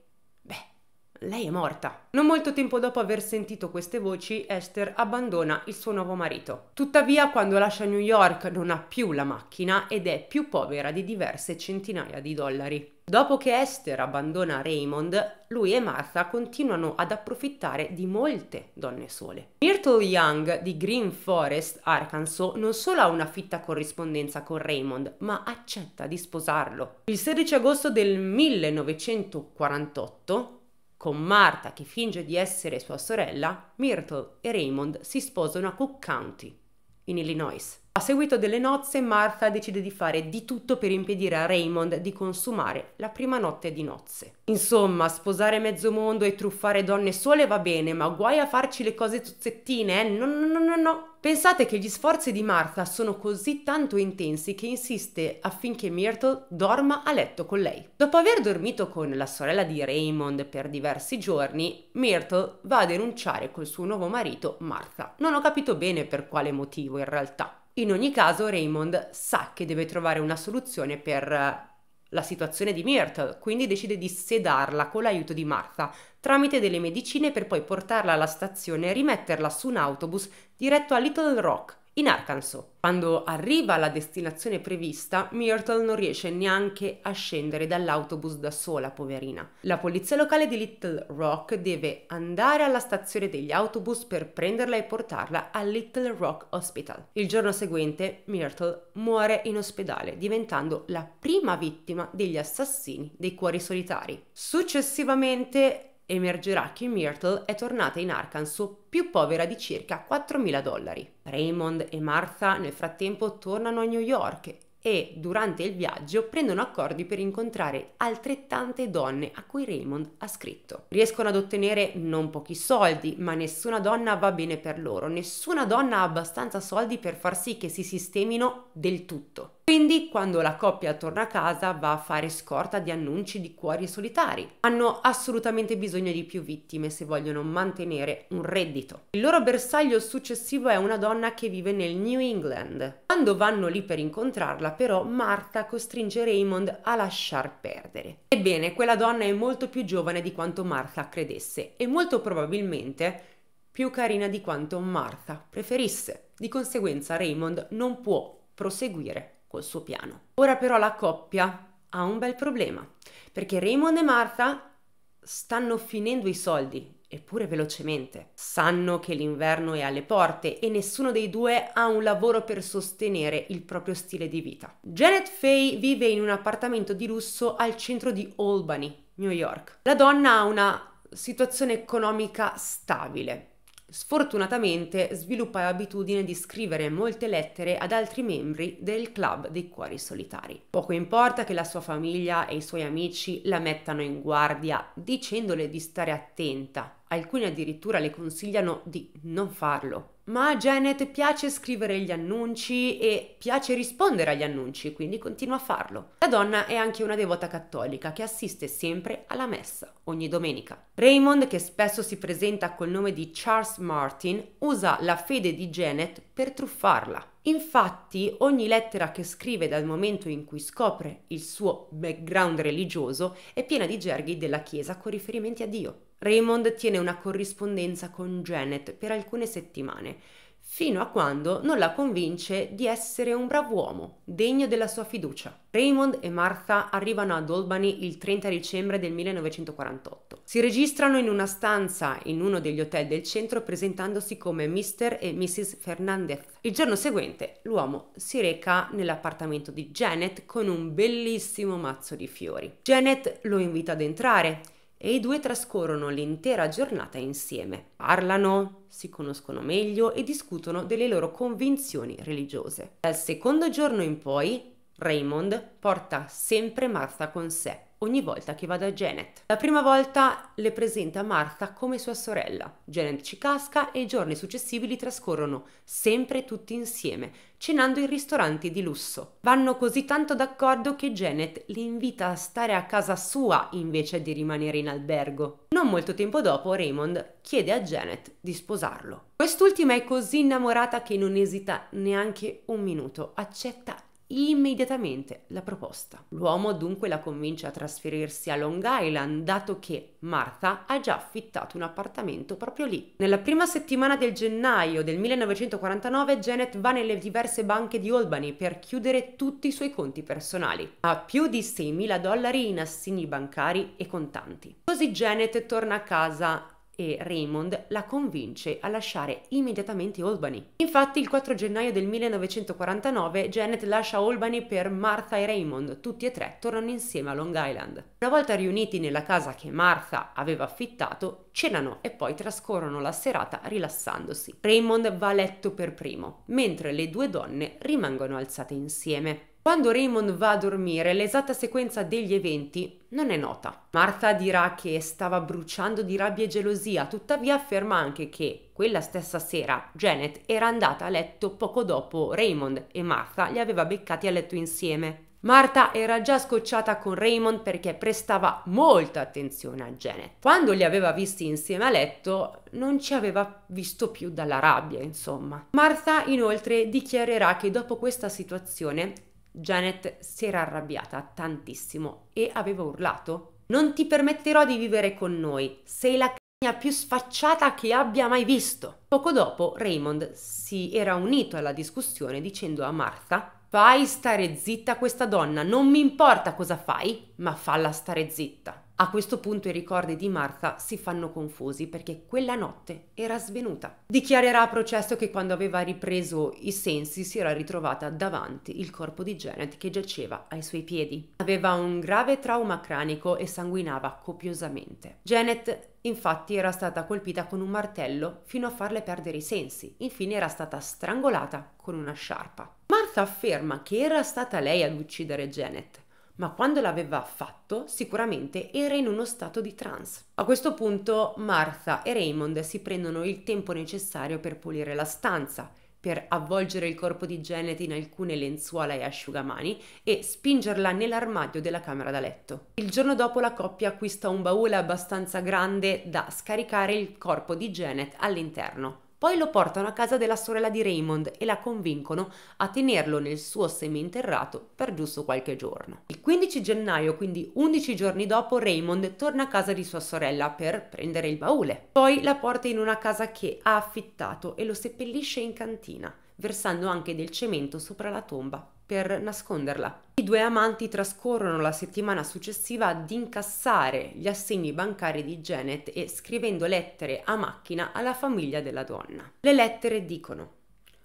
lei è morta. Non molto tempo dopo aver sentito queste voci, Esther abbandona il suo nuovo marito. Tuttavia, quando lascia New York non ha più la macchina ed è più povera di diverse centinaia di dollari. Dopo che Esther abbandona Raymond, lui e Martha continuano ad approfittare di molte donne sole. Myrtle Young di Green Forest, Arkansas, non solo ha una fitta corrispondenza con Raymond, ma accetta di sposarlo. Il 16 agosto del 1948 con Marta, che finge di essere sua sorella, Myrtle e Raymond si sposano a Cook County, in Illinois. A seguito delle nozze, Martha decide di fare di tutto per impedire a Raymond di consumare la prima notte di nozze. Insomma, sposare mezzo mondo e truffare donne sole va bene, ma guai a farci le cose zuzzettine, eh? No, no, no, no, no. Pensate che gli sforzi di Martha sono così tanto intensi che insiste affinché Myrtle dorma a letto con lei. Dopo aver dormito con la sorella di Raymond per diversi giorni, Myrtle va a denunciare col suo nuovo marito Martha. Non ho capito bene per quale motivo in realtà. In ogni caso Raymond sa che deve trovare una soluzione per eh, la situazione di Myrtle, quindi decide di sedarla con l'aiuto di Martha tramite delle medicine per poi portarla alla stazione e rimetterla su un autobus diretto a Little Rock, in Arkansas. Quando arriva alla destinazione prevista, Myrtle non riesce neanche a scendere dall'autobus da sola, poverina. La polizia locale di Little Rock deve andare alla stazione degli autobus per prenderla e portarla al Little Rock Hospital. Il giorno seguente, Myrtle muore in ospedale, diventando la prima vittima degli assassini dei cuori solitari. Successivamente emergerà che Myrtle è tornata in Arkansas più povera di circa 4.000 dollari. Raymond e Martha nel frattempo tornano a New York e durante il viaggio prendono accordi per incontrare altrettante donne a cui Raymond ha scritto. Riescono ad ottenere non pochi soldi, ma nessuna donna va bene per loro, nessuna donna ha abbastanza soldi per far sì che si sistemino del tutto. Quindi quando la coppia torna a casa va a fare scorta di annunci di cuori solitari. Hanno assolutamente bisogno di più vittime se vogliono mantenere un reddito. Il loro bersaglio successivo è una donna che vive nel New England. Quando vanno lì per incontrarla però Martha costringe Raymond a lasciar perdere. Ebbene, quella donna è molto più giovane di quanto Martha credesse e molto probabilmente più carina di quanto Martha preferisse. Di conseguenza Raymond non può proseguire col suo piano. Ora però la coppia ha un bel problema, perché Raymond e Martha stanno finendo i soldi, eppure velocemente. Sanno che l'inverno è alle porte e nessuno dei due ha un lavoro per sostenere il proprio stile di vita. Janet Fay vive in un appartamento di lusso al centro di Albany, New York. La donna ha una situazione economica stabile Sfortunatamente sviluppa l'abitudine di scrivere molte lettere ad altri membri del club dei cuori solitari. Poco importa che la sua famiglia e i suoi amici la mettano in guardia dicendole di stare attenta alcuni addirittura le consigliano di non farlo. Ma a Janet piace scrivere gli annunci e piace rispondere agli annunci, quindi continua a farlo. La donna è anche una devota cattolica che assiste sempre alla messa, ogni domenica. Raymond, che spesso si presenta col nome di Charles Martin, usa la fede di Janet per truffarla. Infatti, ogni lettera che scrive dal momento in cui scopre il suo background religioso è piena di gerghi della Chiesa con riferimenti a Dio. Raymond tiene una corrispondenza con Janet per alcune settimane, fino a quando non la convince di essere un bravo uomo, degno della sua fiducia. Raymond e Martha arrivano ad Albany il 30 dicembre del 1948. Si registrano in una stanza in uno degli hotel del centro presentandosi come Mr. e Mrs. Fernandez. Il giorno seguente l'uomo si reca nell'appartamento di Janet con un bellissimo mazzo di fiori. Janet lo invita ad entrare e i due trascorrono l'intera giornata insieme. Parlano, si conoscono meglio e discutono delle loro convinzioni religiose. Dal secondo giorno in poi, Raymond porta sempre Martha con sé ogni volta che va da Janet. La prima volta le presenta Martha come sua sorella. Janet ci casca e i giorni successivi li trascorrono sempre tutti insieme, cenando in ristoranti di lusso. Vanno così tanto d'accordo che Janet li invita a stare a casa sua invece di rimanere in albergo. Non molto tempo dopo Raymond chiede a Janet di sposarlo. Quest'ultima è così innamorata che non esita neanche un minuto, accetta immediatamente la proposta. L'uomo dunque la convince a trasferirsi a Long Island, dato che Martha ha già affittato un appartamento proprio lì. Nella prima settimana del gennaio del 1949 Janet va nelle diverse banche di Albany per chiudere tutti i suoi conti personali. Ha più di 6.000 dollari in assegni bancari e contanti. Così Janet torna a casa e Raymond la convince a lasciare immediatamente Albany. Infatti il 4 gennaio del 1949 Janet lascia Albany per Martha e Raymond, tutti e tre tornano insieme a Long Island. Una volta riuniti nella casa che Martha aveva affittato, cenano e poi trascorrono la serata rilassandosi. Raymond va a letto per primo, mentre le due donne rimangono alzate insieme. Quando Raymond va a dormire, l'esatta sequenza degli eventi non è nota. Martha dirà che stava bruciando di rabbia e gelosia, tuttavia afferma anche che quella stessa sera Janet era andata a letto poco dopo Raymond e Martha li aveva beccati a letto insieme. Martha era già scocciata con Raymond perché prestava molta attenzione a Janet. Quando li aveva visti insieme a letto, non ci aveva visto più dalla rabbia, insomma. Martha inoltre dichiarerà che dopo questa situazione Janet si era arrabbiata tantissimo e aveva urlato. Non ti permetterò di vivere con noi, sei la cagna più sfacciata che abbia mai visto. Poco dopo Raymond si era unito alla discussione dicendo a Martha Fai stare zitta questa donna, non mi importa cosa fai, ma falla stare zitta. A questo punto i ricordi di Martha si fanno confusi perché quella notte era svenuta. Dichiarerà a processo che quando aveva ripreso i sensi si era ritrovata davanti il corpo di Janet che giaceva ai suoi piedi. Aveva un grave trauma cranico e sanguinava copiosamente. Janet infatti era stata colpita con un martello fino a farle perdere i sensi, infine era stata strangolata con una sciarpa. Martha afferma che era stata lei ad uccidere Janet ma quando l'aveva fatto sicuramente era in uno stato di trance. A questo punto Martha e Raymond si prendono il tempo necessario per pulire la stanza, per avvolgere il corpo di Janet in alcune lenzuola e asciugamani e spingerla nell'armadio della camera da letto. Il giorno dopo la coppia acquista un baule abbastanza grande da scaricare il corpo di Janet all'interno poi lo portano a casa della sorella di Raymond e la convincono a tenerlo nel suo seminterrato per giusto qualche giorno. Il 15 gennaio, quindi 11 giorni dopo, Raymond torna a casa di sua sorella per prendere il baule. Poi la porta in una casa che ha affittato e lo seppellisce in cantina, versando anche del cemento sopra la tomba per nasconderla. I due amanti trascorrono la settimana successiva ad incassare gli assegni bancari di Janet e scrivendo lettere a macchina alla famiglia della donna. Le lettere dicono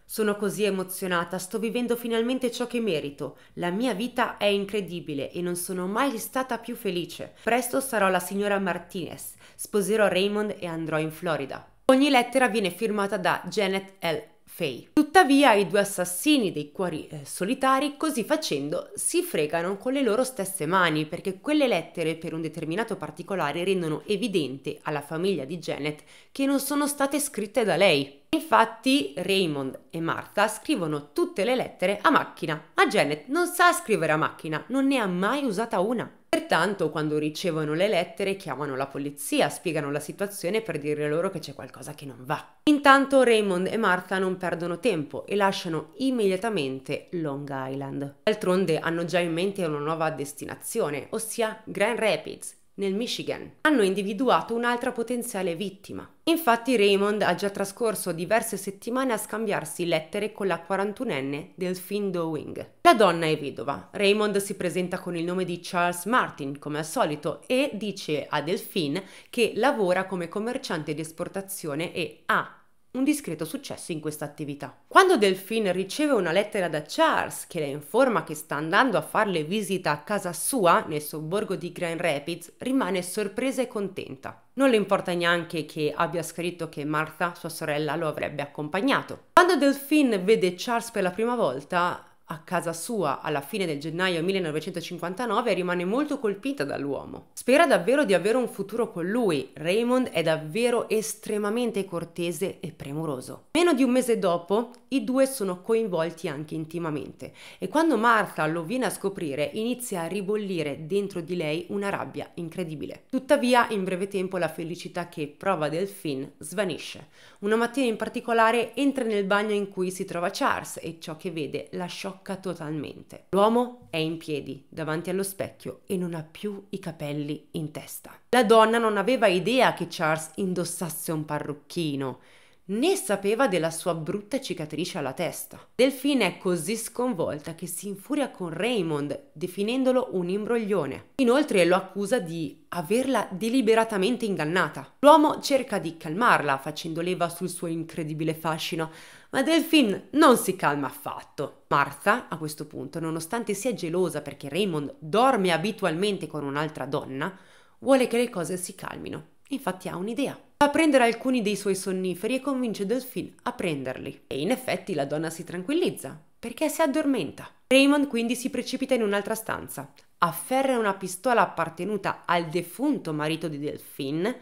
sono così emozionata, sto vivendo finalmente ciò che merito. La mia vita è incredibile e non sono mai stata più felice. Presto sarò la signora Martinez, sposerò Raymond e andrò in Florida. Ogni lettera viene firmata da Janet L. Faye. Tuttavia i due assassini dei cuori eh, solitari così facendo si fregano con le loro stesse mani perché quelle lettere per un determinato particolare rendono evidente alla famiglia di Janet che non sono state scritte da lei. Infatti Raymond e Martha scrivono tutte le lettere a macchina, ma Janet non sa scrivere a macchina, non ne ha mai usata una. Pertanto quando ricevono le lettere chiamano la polizia, spiegano la situazione per dire loro che c'è qualcosa che non va. Intanto Raymond e Martha non perdono tempo e lasciano immediatamente Long Island. D'altronde hanno già in mente una nuova destinazione, ossia Grand Rapids, nel Michigan. Hanno individuato un'altra potenziale vittima. Infatti Raymond ha già trascorso diverse settimane a scambiarsi lettere con la 41enne Delphine Dowing. La donna è vedova. Raymond si presenta con il nome di Charles Martin, come al solito, e dice a Delphine che lavora come commerciante di esportazione e ha un discreto successo in questa attività. Quando Delphine riceve una lettera da Charles che le informa che sta andando a farle visita a casa sua nel sobborgo di Grand Rapids, rimane sorpresa e contenta. Non le importa neanche che abbia scritto che Martha, sua sorella, lo avrebbe accompagnato. Quando Delphine vede Charles per la prima volta, a casa sua alla fine del gennaio 1959 rimane molto colpita dall'uomo. Spera davvero di avere un futuro con lui. Raymond è davvero estremamente cortese e premuroso. Meno di un mese dopo, i due sono coinvolti anche intimamente e quando Martha lo viene a scoprire inizia a ribollire dentro di lei una rabbia incredibile. Tuttavia, in breve tempo la felicità che prova Delphine svanisce. Una mattina in particolare entra nel bagno in cui si trova Charles e ciò che vede la sciocca sciocca totalmente. L'uomo è in piedi davanti allo specchio e non ha più i capelli in testa. La donna non aveva idea che Charles indossasse un parrucchino né sapeva della sua brutta cicatrice alla testa. Delfine è così sconvolta che si infuria con Raymond, definendolo un imbroglione. Inoltre lo accusa di averla deliberatamente ingannata. L'uomo cerca di calmarla facendo leva sul suo incredibile fascino, ma Delphine non si calma affatto. Martha, a questo punto, nonostante sia gelosa perché Raymond dorme abitualmente con un'altra donna, vuole che le cose si calmino. Infatti ha un'idea a prendere alcuni dei suoi sonniferi e convince Delphine a prenderli. E in effetti la donna si tranquillizza, perché si addormenta. Raymond quindi si precipita in un'altra stanza, afferra una pistola appartenuta al defunto marito di Delphine,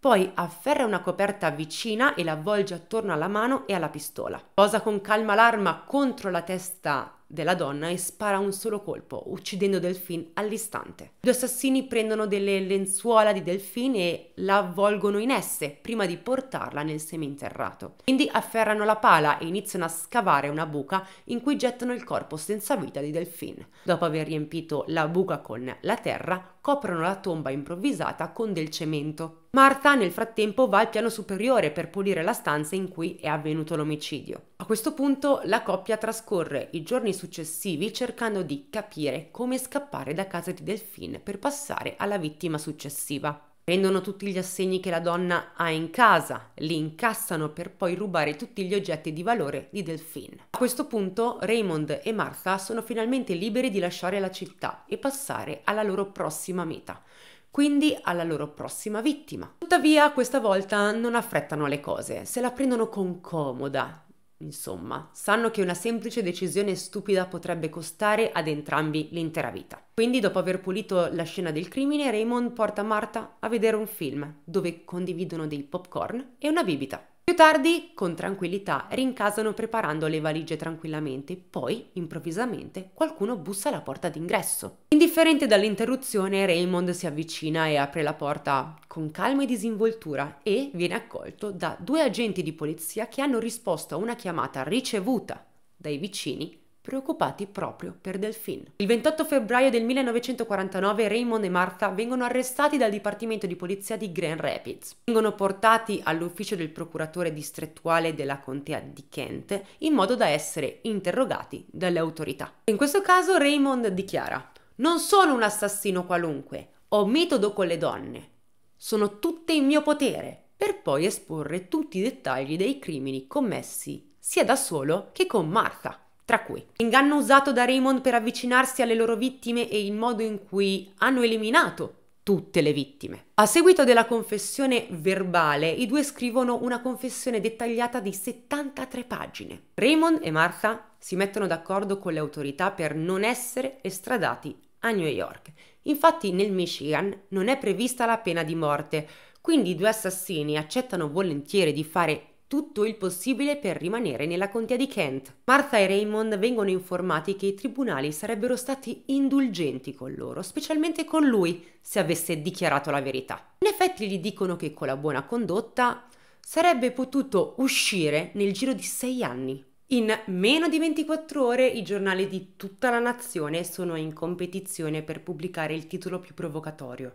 poi afferra una coperta vicina e la avvolge attorno alla mano e alla pistola. Posa con calma l'arma contro la testa della donna e spara un solo colpo, uccidendo Delphine all'istante. I due assassini prendono delle lenzuola di Delphine e la avvolgono in esse prima di portarla nel seminterrato. Quindi afferrano la pala e iniziano a scavare una buca in cui gettano il corpo senza vita di Delphine. Dopo aver riempito la buca con la terra, coprono la tomba improvvisata con del cemento. Martha nel frattempo va al piano superiore per pulire la stanza in cui è avvenuto l'omicidio. A questo punto la coppia trascorre i giorni successivi cercando di capire come scappare da casa di Delphine per passare alla vittima successiva. Prendono tutti gli assegni che la donna ha in casa, li incassano per poi rubare tutti gli oggetti di valore di Delphine. A questo punto Raymond e Martha sono finalmente liberi di lasciare la città e passare alla loro prossima meta, quindi alla loro prossima vittima. Tuttavia, questa volta non affrettano le cose, se la prendono con comoda. Insomma, sanno che una semplice decisione stupida potrebbe costare ad entrambi l'intera vita. Quindi, dopo aver pulito la scena del crimine, Raymond porta Marta a vedere un film dove condividono dei popcorn e una bibita. Più tardi, con tranquillità, rincasano preparando le valigie tranquillamente, poi, improvvisamente, qualcuno bussa alla porta d'ingresso. Indifferente dall'interruzione, Raymond si avvicina e apre la porta con calma e disinvoltura e viene accolto da due agenti di polizia che hanno risposto a una chiamata ricevuta dai vicini preoccupati proprio per Delphine. Il 28 febbraio del 1949 Raymond e Martha vengono arrestati dal Dipartimento di Polizia di Grand Rapids. Vengono portati all'ufficio del procuratore distrettuale della contea di Kent in modo da essere interrogati dalle autorità. In questo caso Raymond dichiara non sono un assassino qualunque, ho metodo con le donne, sono tutte in mio potere, per poi esporre tutti i dettagli dei crimini commessi sia da solo che con Martha tra cui l'inganno usato da Raymond per avvicinarsi alle loro vittime e il modo in cui hanno eliminato tutte le vittime. A seguito della confessione verbale, i due scrivono una confessione dettagliata di 73 pagine. Raymond e Martha si mettono d'accordo con le autorità per non essere estradati a New York. Infatti nel Michigan non è prevista la pena di morte, quindi i due assassini accettano volentieri di fare tutto il possibile per rimanere nella contea di Kent. Martha e Raymond vengono informati che i tribunali sarebbero stati indulgenti con loro, specialmente con lui, se avesse dichiarato la verità. In effetti gli dicono che con la buona condotta sarebbe potuto uscire nel giro di sei anni. In meno di 24 ore i giornali di tutta la nazione sono in competizione per pubblicare il titolo più provocatorio.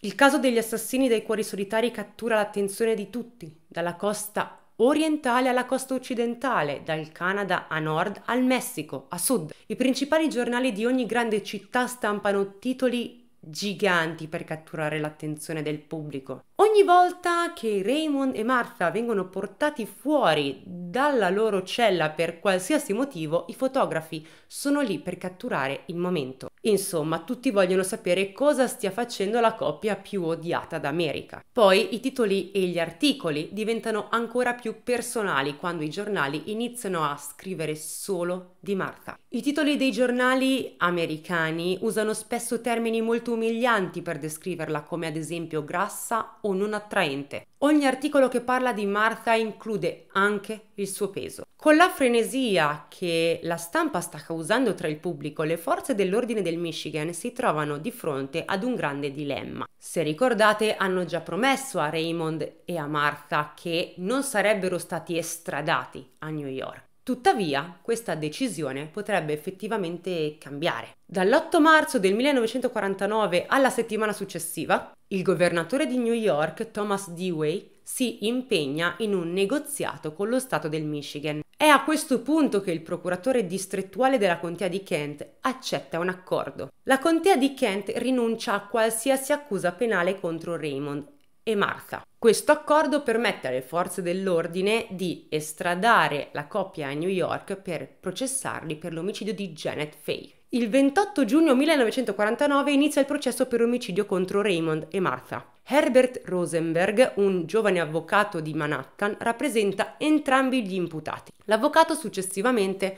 Il caso degli assassini dai cuori solitari cattura l'attenzione di tutti, dalla costa orientale alla costa occidentale, dal Canada a nord al Messico a sud. I principali giornali di ogni grande città stampano titoli giganti per catturare l'attenzione del pubblico. Ogni volta che Raymond e Martha vengono portati fuori dalla loro cella per qualsiasi motivo, i fotografi sono lì per catturare il momento. Insomma, tutti vogliono sapere cosa stia facendo la coppia più odiata d'America. Poi i titoli e gli articoli diventano ancora più personali quando i giornali iniziano a scrivere solo di Martha. I titoli dei giornali americani usano spesso termini molto umilianti per descriverla come ad esempio grassa o non attraente. Ogni articolo che parla di Martha include anche il suo peso. Con la frenesia che la stampa sta causando tra il pubblico, le forze dell'ordine del Michigan si trovano di fronte ad un grande dilemma. Se ricordate, hanno già promesso a Raymond e a Martha che non sarebbero stati estradati a New York. Tuttavia, questa decisione potrebbe effettivamente cambiare. Dall'8 marzo del 1949 alla settimana successiva, il governatore di New York, Thomas Dewey, si impegna in un negoziato con lo Stato del Michigan. È a questo punto che il procuratore distrettuale della contea di Kent accetta un accordo. La contea di Kent rinuncia a qualsiasi accusa penale contro Raymond e Martha. Questo accordo permette alle forze dell'ordine di estradare la coppia a New York per processarli per l'omicidio di Janet Fay. Il 28 giugno 1949 inizia il processo per omicidio contro Raymond e Martha. Herbert Rosenberg, un giovane avvocato di Manhattan, rappresenta entrambi gli imputati. L'avvocato successivamente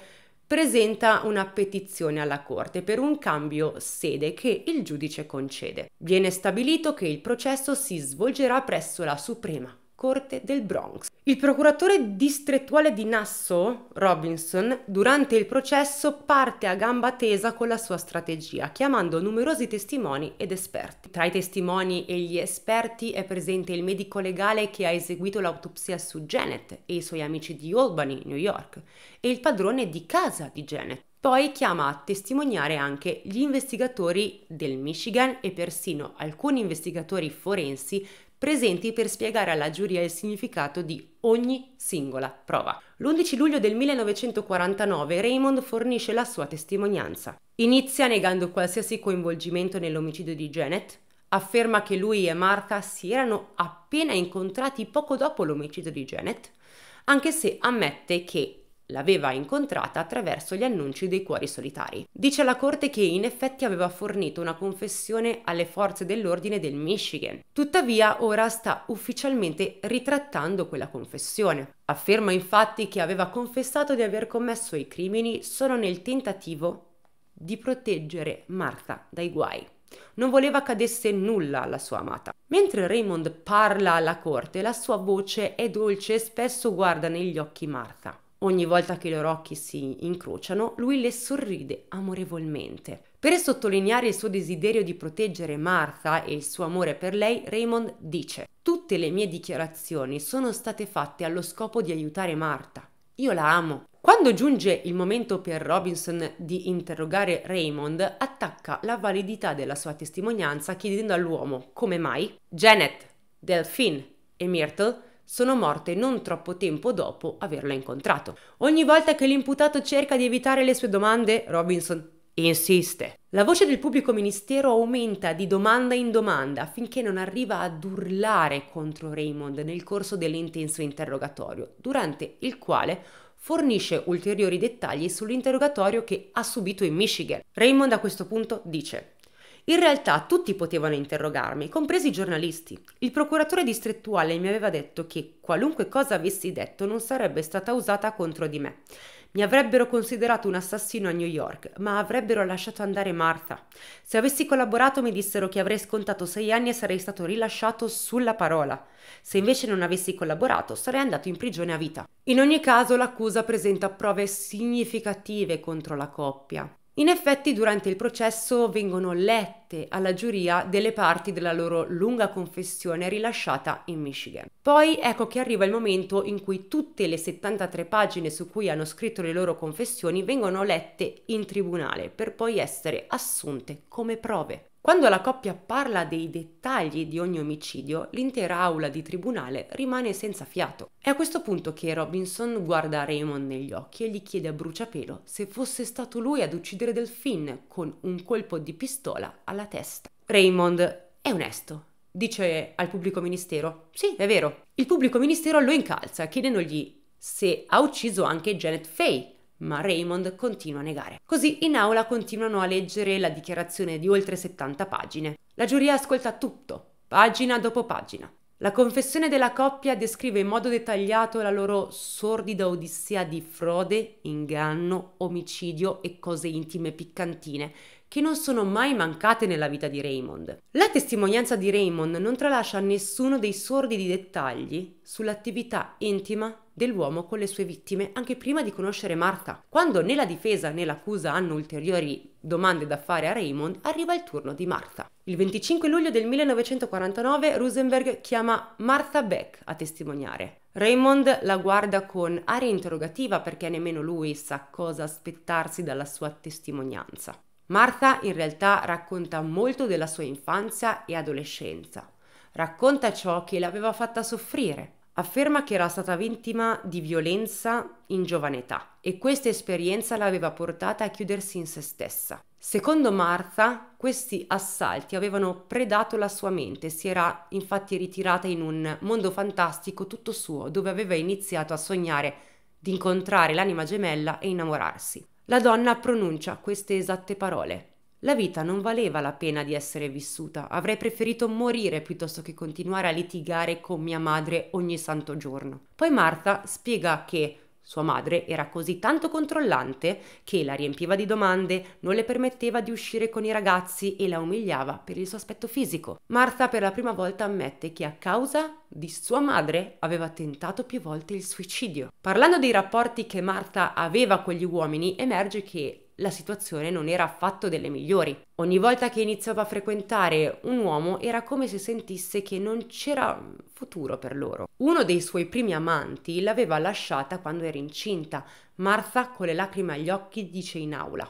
presenta una petizione alla Corte per un cambio sede che il giudice concede. Viene stabilito che il processo si svolgerà presso la Suprema Corte del Bronx. Il procuratore distrettuale di Nassau, Robinson, durante il processo parte a gamba tesa con la sua strategia, chiamando numerosi testimoni ed esperti. Tra i testimoni e gli esperti è presente il medico legale che ha eseguito l'autopsia su Janet e i suoi amici di Albany, New York, e il padrone di casa di Janet. Poi chiama a testimoniare anche gli investigatori del Michigan e persino alcuni investigatori forensi presenti per spiegare alla giuria il significato di ogni singola prova. L'11 luglio del 1949 Raymond fornisce la sua testimonianza. Inizia negando qualsiasi coinvolgimento nell'omicidio di Janet, afferma che lui e Martha si erano appena incontrati poco dopo l'omicidio di Janet, anche se ammette che l'aveva incontrata attraverso gli annunci dei cuori solitari. Dice la corte che in effetti aveva fornito una confessione alle forze dell'ordine del Michigan. Tuttavia ora sta ufficialmente ritrattando quella confessione. Afferma infatti che aveva confessato di aver commesso i crimini solo nel tentativo di proteggere Martha dai guai. Non voleva cadesse nulla alla sua amata. Mentre Raymond parla alla corte, la sua voce è dolce e spesso guarda negli occhi Martha. Ogni volta che i loro occhi si incrociano, lui le sorride amorevolmente. Per sottolineare il suo desiderio di proteggere Martha e il suo amore per lei, Raymond dice: Tutte le mie dichiarazioni sono state fatte allo scopo di aiutare Martha. Io la amo. Quando giunge il momento per Robinson di interrogare Raymond, attacca la validità della sua testimonianza chiedendo all'uomo come mai Janet, Delphine e Myrtle sono morte non troppo tempo dopo averla incontrato. Ogni volta che l'imputato cerca di evitare le sue domande, Robinson insiste. La voce del pubblico ministero aumenta di domanda in domanda finché non arriva ad urlare contro Raymond nel corso dell'intenso interrogatorio, durante il quale fornisce ulteriori dettagli sull'interrogatorio che ha subito in Michigan. Raymond a questo punto dice in realtà tutti potevano interrogarmi, compresi i giornalisti. Il procuratore distrettuale mi aveva detto che qualunque cosa avessi detto non sarebbe stata usata contro di me. Mi avrebbero considerato un assassino a New York, ma avrebbero lasciato andare Martha. Se avessi collaborato mi dissero che avrei scontato sei anni e sarei stato rilasciato sulla parola. Se invece non avessi collaborato sarei andato in prigione a vita. In ogni caso l'accusa presenta prove significative contro la coppia. In effetti durante il processo vengono lette alla giuria delle parti della loro lunga confessione rilasciata in Michigan. Poi ecco che arriva il momento in cui tutte le 73 pagine su cui hanno scritto le loro confessioni vengono lette in tribunale per poi essere assunte come prove. Quando la coppia parla dei dettagli di ogni omicidio, l'intera aula di tribunale rimane senza fiato. È a questo punto che Robinson guarda Raymond negli occhi e gli chiede a bruciapelo se fosse stato lui ad uccidere Delphine con un colpo di pistola alla testa. Raymond è onesto. Dice al pubblico ministero: Sì, è vero. Il pubblico ministero lo incalza chiedendogli se ha ucciso anche Janet Faye, ma Raymond continua a negare. Così in aula continuano a leggere la dichiarazione di oltre 70 pagine. La giuria ascolta tutto, pagina dopo pagina. La confessione della coppia descrive in modo dettagliato la loro sordida odissea di frode, inganno, omicidio e cose intime piccantine che non sono mai mancate nella vita di Raymond. La testimonianza di Raymond non tralascia nessuno dei sordidi dettagli sull'attività intima dell'uomo con le sue vittime anche prima di conoscere Marta. Quando né la difesa né l'accusa hanno ulteriori domande da fare a Raymond, arriva il turno di Marta. Il 25 luglio del 1949 Rosenberg chiama Martha Beck a testimoniare. Raymond la guarda con aria interrogativa perché nemmeno lui sa cosa aspettarsi dalla sua testimonianza. Martha in realtà racconta molto della sua infanzia e adolescenza. Racconta ciò che l'aveva fatta soffrire, Afferma che era stata vittima di violenza in giovane età e questa esperienza l'aveva portata a chiudersi in se stessa. Secondo Martha, questi assalti avevano predato la sua mente, si era infatti ritirata in un mondo fantastico tutto suo, dove aveva iniziato a sognare di incontrare l'anima gemella e innamorarsi. La donna pronuncia queste esatte parole. La vita non valeva la pena di essere vissuta, avrei preferito morire piuttosto che continuare a litigare con mia madre ogni santo giorno. Poi Martha spiega che sua madre era così tanto controllante che la riempiva di domande, non le permetteva di uscire con i ragazzi e la umiliava per il suo aspetto fisico. Martha per la prima volta ammette che a causa di sua madre aveva tentato più volte il suicidio. Parlando dei rapporti che Martha aveva con gli uomini, emerge che la situazione non era affatto delle migliori. Ogni volta che iniziava a frequentare un uomo era come se sentisse che non c'era futuro per loro. Uno dei suoi primi amanti l'aveva lasciata quando era incinta. Martha, con le lacrime agli occhi, dice in aula: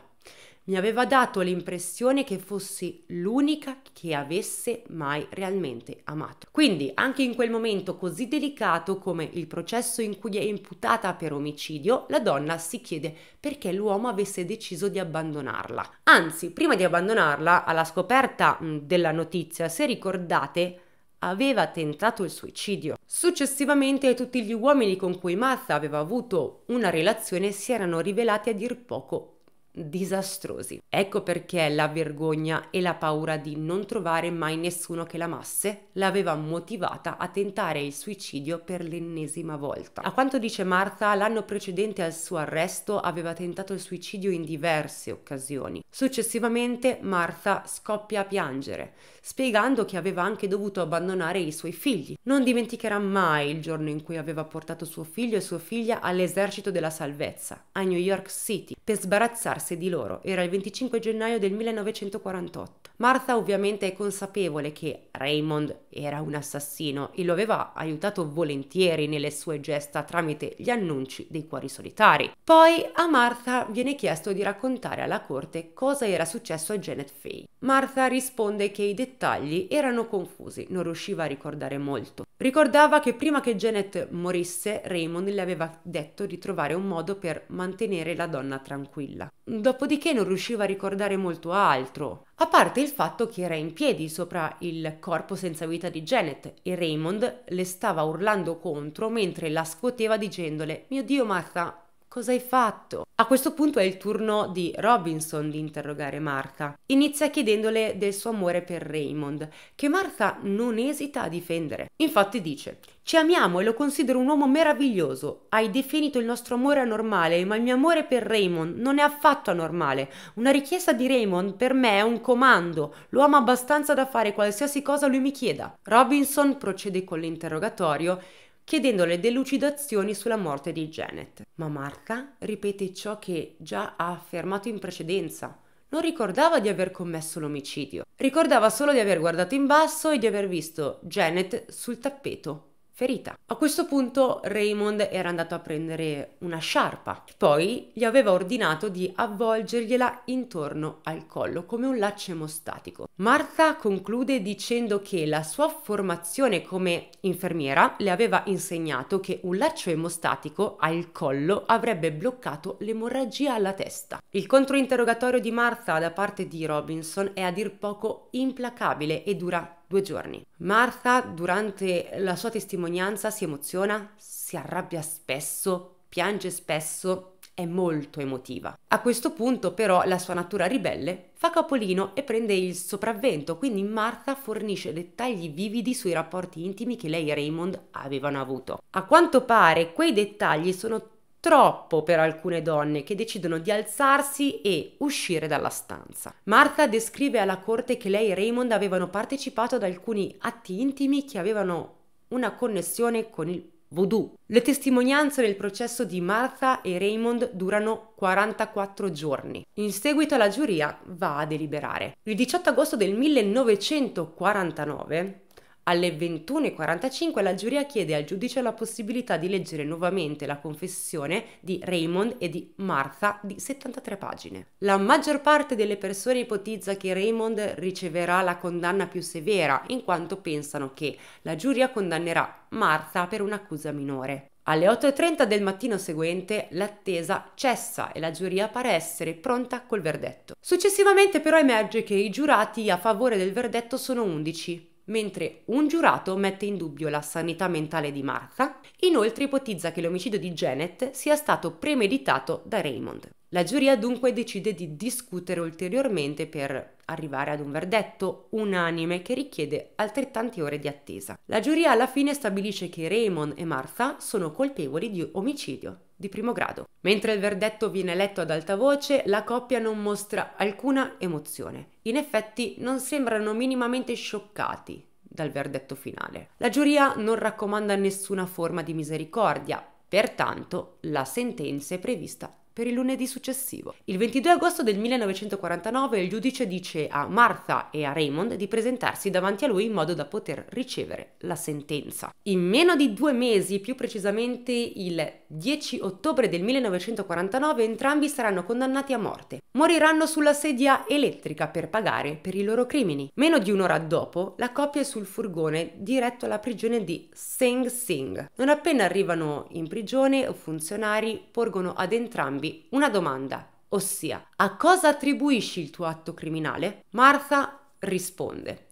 mi aveva dato l'impressione che fossi l'unica che avesse mai realmente amato. Quindi anche in quel momento così delicato come il processo in cui è imputata per omicidio, la donna si chiede perché l'uomo avesse deciso di abbandonarla. Anzi, prima di abbandonarla, alla scoperta della notizia, se ricordate, aveva tentato il suicidio. Successivamente tutti gli uomini con cui Martha aveva avuto una relazione si erano rivelati a dir poco disastrosi. Ecco perché la vergogna e la paura di non trovare mai nessuno che l'amasse l'aveva motivata a tentare il suicidio per l'ennesima volta. A quanto dice Martha, l'anno precedente al suo arresto aveva tentato il suicidio in diverse occasioni. Successivamente Martha scoppia a piangere, spiegando che aveva anche dovuto abbandonare i suoi figli. Non dimenticherà mai il giorno in cui aveva portato suo figlio e sua figlia all'esercito della salvezza a New York City per sbarazzarsi fidarsi di loro. Era il 25 gennaio del 1948. Martha ovviamente è consapevole che Raymond era un assassino e lo aveva aiutato volentieri nelle sue gesta tramite gli annunci dei cuori solitari. Poi a Martha viene chiesto di raccontare alla corte cosa era successo a Janet Faye. Martha risponde che i dettagli erano confusi, non riusciva a ricordare molto. Ricordava che prima che Janet morisse, Raymond le aveva detto di trovare un modo per mantenere la donna tranquilla. Dopodiché non riusciva a ricordare molto altro a parte il fatto che era in piedi sopra il corpo senza vita di Janet e Raymond le stava urlando contro mentre la scuoteva dicendole Mio Dio Martha, Cosa hai fatto? A questo punto è il turno di Robinson di interrogare Martha. Inizia chiedendole del suo amore per Raymond, che Martha non esita a difendere. Infatti dice: Ci amiamo e lo considero un uomo meraviglioso. Hai definito il nostro amore anormale, ma il mio amore per Raymond non è affatto anormale. Una richiesta di Raymond per me è un comando. Lo amo abbastanza da fare qualsiasi cosa lui mi chieda. Robinson procede con l'interrogatorio chiedendole delucidazioni sulla morte di Janet. Ma Marca ripete ciò che già ha affermato in precedenza. Non ricordava di aver commesso l'omicidio, ricordava solo di aver guardato in basso e di aver visto Janet sul tappeto ferita. A questo punto Raymond era andato a prendere una sciarpa, poi gli aveva ordinato di avvolgergliela intorno al collo come un laccio emostatico. Martha conclude dicendo che la sua formazione come infermiera le aveva insegnato che un laccio emostatico al collo avrebbe bloccato l'emorragia alla testa. Il controinterrogatorio di Martha da parte di Robinson è a dir poco implacabile e dura due giorni. Martha, durante la sua testimonianza, si emoziona, si arrabbia spesso, piange spesso, è molto emotiva. A questo punto, però, la sua natura ribelle fa capolino e prende il sopravvento, quindi Martha fornisce dettagli vividi sui rapporti intimi che lei e Raymond avevano avuto. A quanto pare, quei dettagli sono troppo per alcune donne che decidono di alzarsi e uscire dalla stanza. Martha descrive alla corte che lei e Raymond avevano partecipato ad alcuni atti intimi che avevano una connessione con il voodoo. Le testimonianze nel processo di Martha e Raymond durano 44 giorni. In seguito la giuria va a deliberare. Il 18 agosto del 1949 alle 21.45 la giuria chiede al giudice la possibilità di leggere nuovamente la confessione di Raymond e di Martha di 73 pagine. La maggior parte delle persone ipotizza che Raymond riceverà la condanna più severa, in quanto pensano che la giuria condannerà Martha per un'accusa minore. Alle 8.30 del mattino seguente l'attesa cessa e la giuria pare essere pronta col verdetto. Successivamente però emerge che i giurati a favore del verdetto sono 11, mentre un giurato mette in dubbio la sanità mentale di Martha, inoltre ipotizza che l'omicidio di Janet sia stato premeditato da Raymond. La giuria dunque decide di discutere ulteriormente per arrivare ad un verdetto unanime che richiede altrettante ore di attesa. La giuria alla fine stabilisce che Raymond e Martha sono colpevoli di omicidio di primo grado. Mentre il verdetto viene letto ad alta voce, la coppia non mostra alcuna emozione. In effetti non sembrano minimamente scioccati dal verdetto finale. La giuria non raccomanda nessuna forma di misericordia, pertanto la sentenza è prevista per il lunedì successivo. Il 22 agosto del 1949 il giudice dice a Martha e a Raymond di presentarsi davanti a lui in modo da poter ricevere la sentenza. In meno di due mesi, più precisamente il 10 ottobre del 1949 entrambi saranno condannati a morte. Moriranno sulla sedia elettrica per pagare per i loro crimini. Meno di un'ora dopo, la coppia è sul furgone diretto alla prigione di Sing Sing. Non appena arrivano in prigione, funzionari porgono ad entrambi una domanda, ossia a cosa attribuisci il tuo atto criminale? Martha risponde.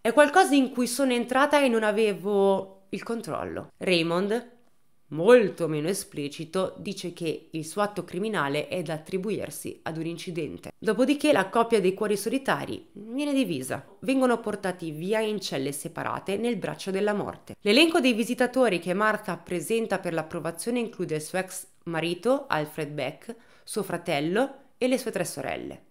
È qualcosa in cui sono entrata e non avevo il controllo. Raymond molto meno esplicito, dice che il suo atto criminale è da attribuirsi ad un incidente. Dopodiché la coppia dei cuori solitari viene divisa. Vengono portati via in celle separate nel braccio della morte. L'elenco dei visitatori che Martha presenta per l'approvazione include il suo ex marito, Alfred Beck, suo fratello e le sue tre sorelle.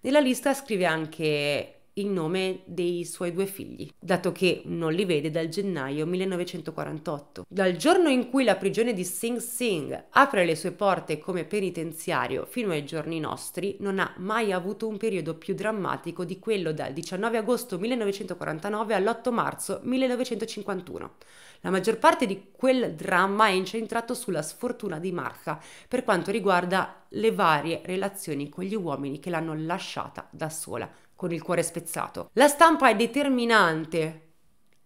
Nella lista scrive anche il nome dei suoi due figli, dato che non li vede dal gennaio 1948. Dal giorno in cui la prigione di Sing Sing apre le sue porte come penitenziario fino ai giorni nostri, non ha mai avuto un periodo più drammatico di quello dal 19 agosto 1949 all'8 marzo 1951. La maggior parte di quel dramma è incentrato sulla sfortuna di Martha per quanto riguarda le varie relazioni con gli uomini che l'hanno lasciata da sola con il cuore spezzato. La stampa è determinante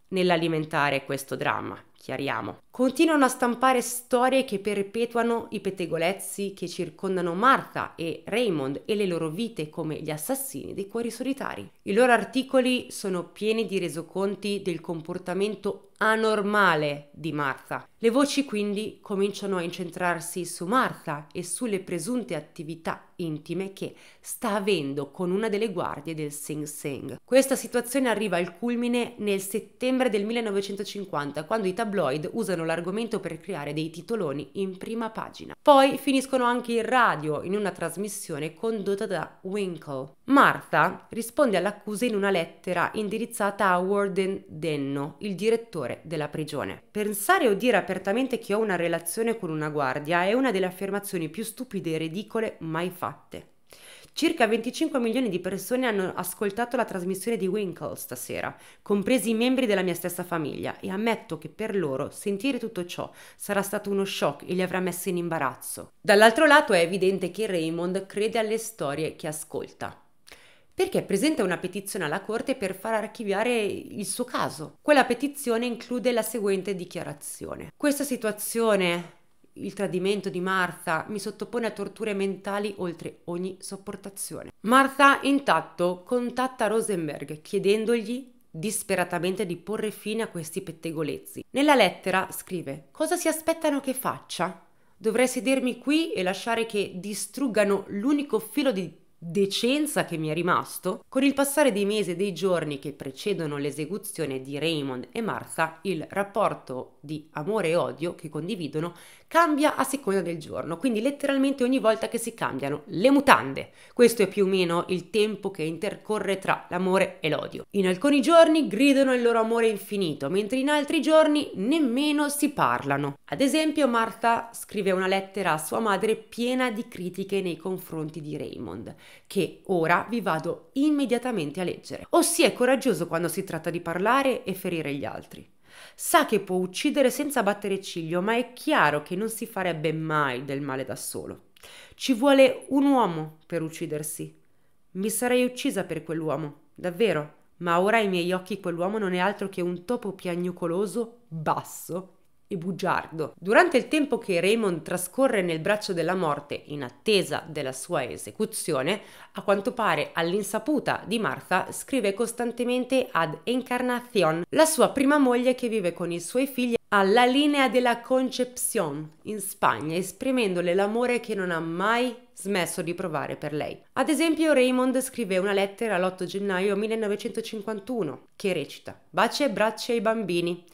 nell'alimentare questo dramma, chiariamo continuano a stampare storie che perpetuano i pettegolezzi che circondano Martha e Raymond e le loro vite come gli assassini dei cuori solitari. I loro articoli sono pieni di resoconti del comportamento anormale di Martha. Le voci quindi cominciano a incentrarsi su Martha e sulle presunte attività intime che sta avendo con una delle guardie del Sing Sing. Questa situazione arriva al culmine nel settembre del 1950 quando i tabloid usano la l'argomento per creare dei titoloni in prima pagina. Poi finiscono anche in radio in una trasmissione condotta da Winkle. Martha risponde all'accusa in una lettera indirizzata a Warden Denno, il direttore della prigione. Pensare o dire apertamente che ho una relazione con una guardia è una delle affermazioni più stupide e ridicole mai fatte. Circa 25 milioni di persone hanno ascoltato la trasmissione di Winkle stasera, compresi i membri della mia stessa famiglia, e ammetto che per loro sentire tutto ciò sarà stato uno shock e li avrà messi in imbarazzo. Dall'altro lato è evidente che Raymond crede alle storie che ascolta perché presenta una petizione alla Corte per far archiviare il suo caso. Quella petizione include la seguente dichiarazione. Questa situazione il tradimento di Martha mi sottopone a torture mentali oltre ogni sopportazione. Martha, intatto, contatta Rosenberg chiedendogli disperatamente di porre fine a questi pettegolezzi. Nella lettera scrive: Cosa si aspettano che faccia? Dovrei sedermi qui e lasciare che distruggano l'unico filo di decenza che mi è rimasto? Con il passare dei mesi e dei giorni che precedono l'esecuzione di Raymond e Martha, il rapporto di amore e odio che condividono cambia a seconda del giorno, quindi letteralmente ogni volta che si cambiano le mutande. Questo è più o meno il tempo che intercorre tra l'amore e l'odio. In alcuni giorni gridano il loro amore infinito, mentre in altri giorni nemmeno si parlano. Ad esempio Martha scrive una lettera a sua madre piena di critiche nei confronti di Raymond, che ora vi vado immediatamente a leggere. Ossia è coraggioso quando si tratta di parlare e ferire gli altri Sa che può uccidere senza battere ciglio, ma è chiaro che non si farebbe mai del male da solo. Ci vuole un uomo per uccidersi. Mi sarei uccisa per quell'uomo, davvero, ma ora ai miei occhi quell'uomo non è altro che un topo piagnucoloso basso e bugiardo. Durante il tempo che Raymond trascorre nel braccio della morte in attesa della sua esecuzione, a quanto pare all'insaputa di Martha scrive costantemente ad Encarnación, la sua prima moglie che vive con i suoi figli alla linea della Concepción in Spagna, esprimendole l'amore che non ha mai smesso di provare per lei. Ad esempio, Raymond scrive una lettera l'8 gennaio 1951 che recita: Baci e braccia ai bambini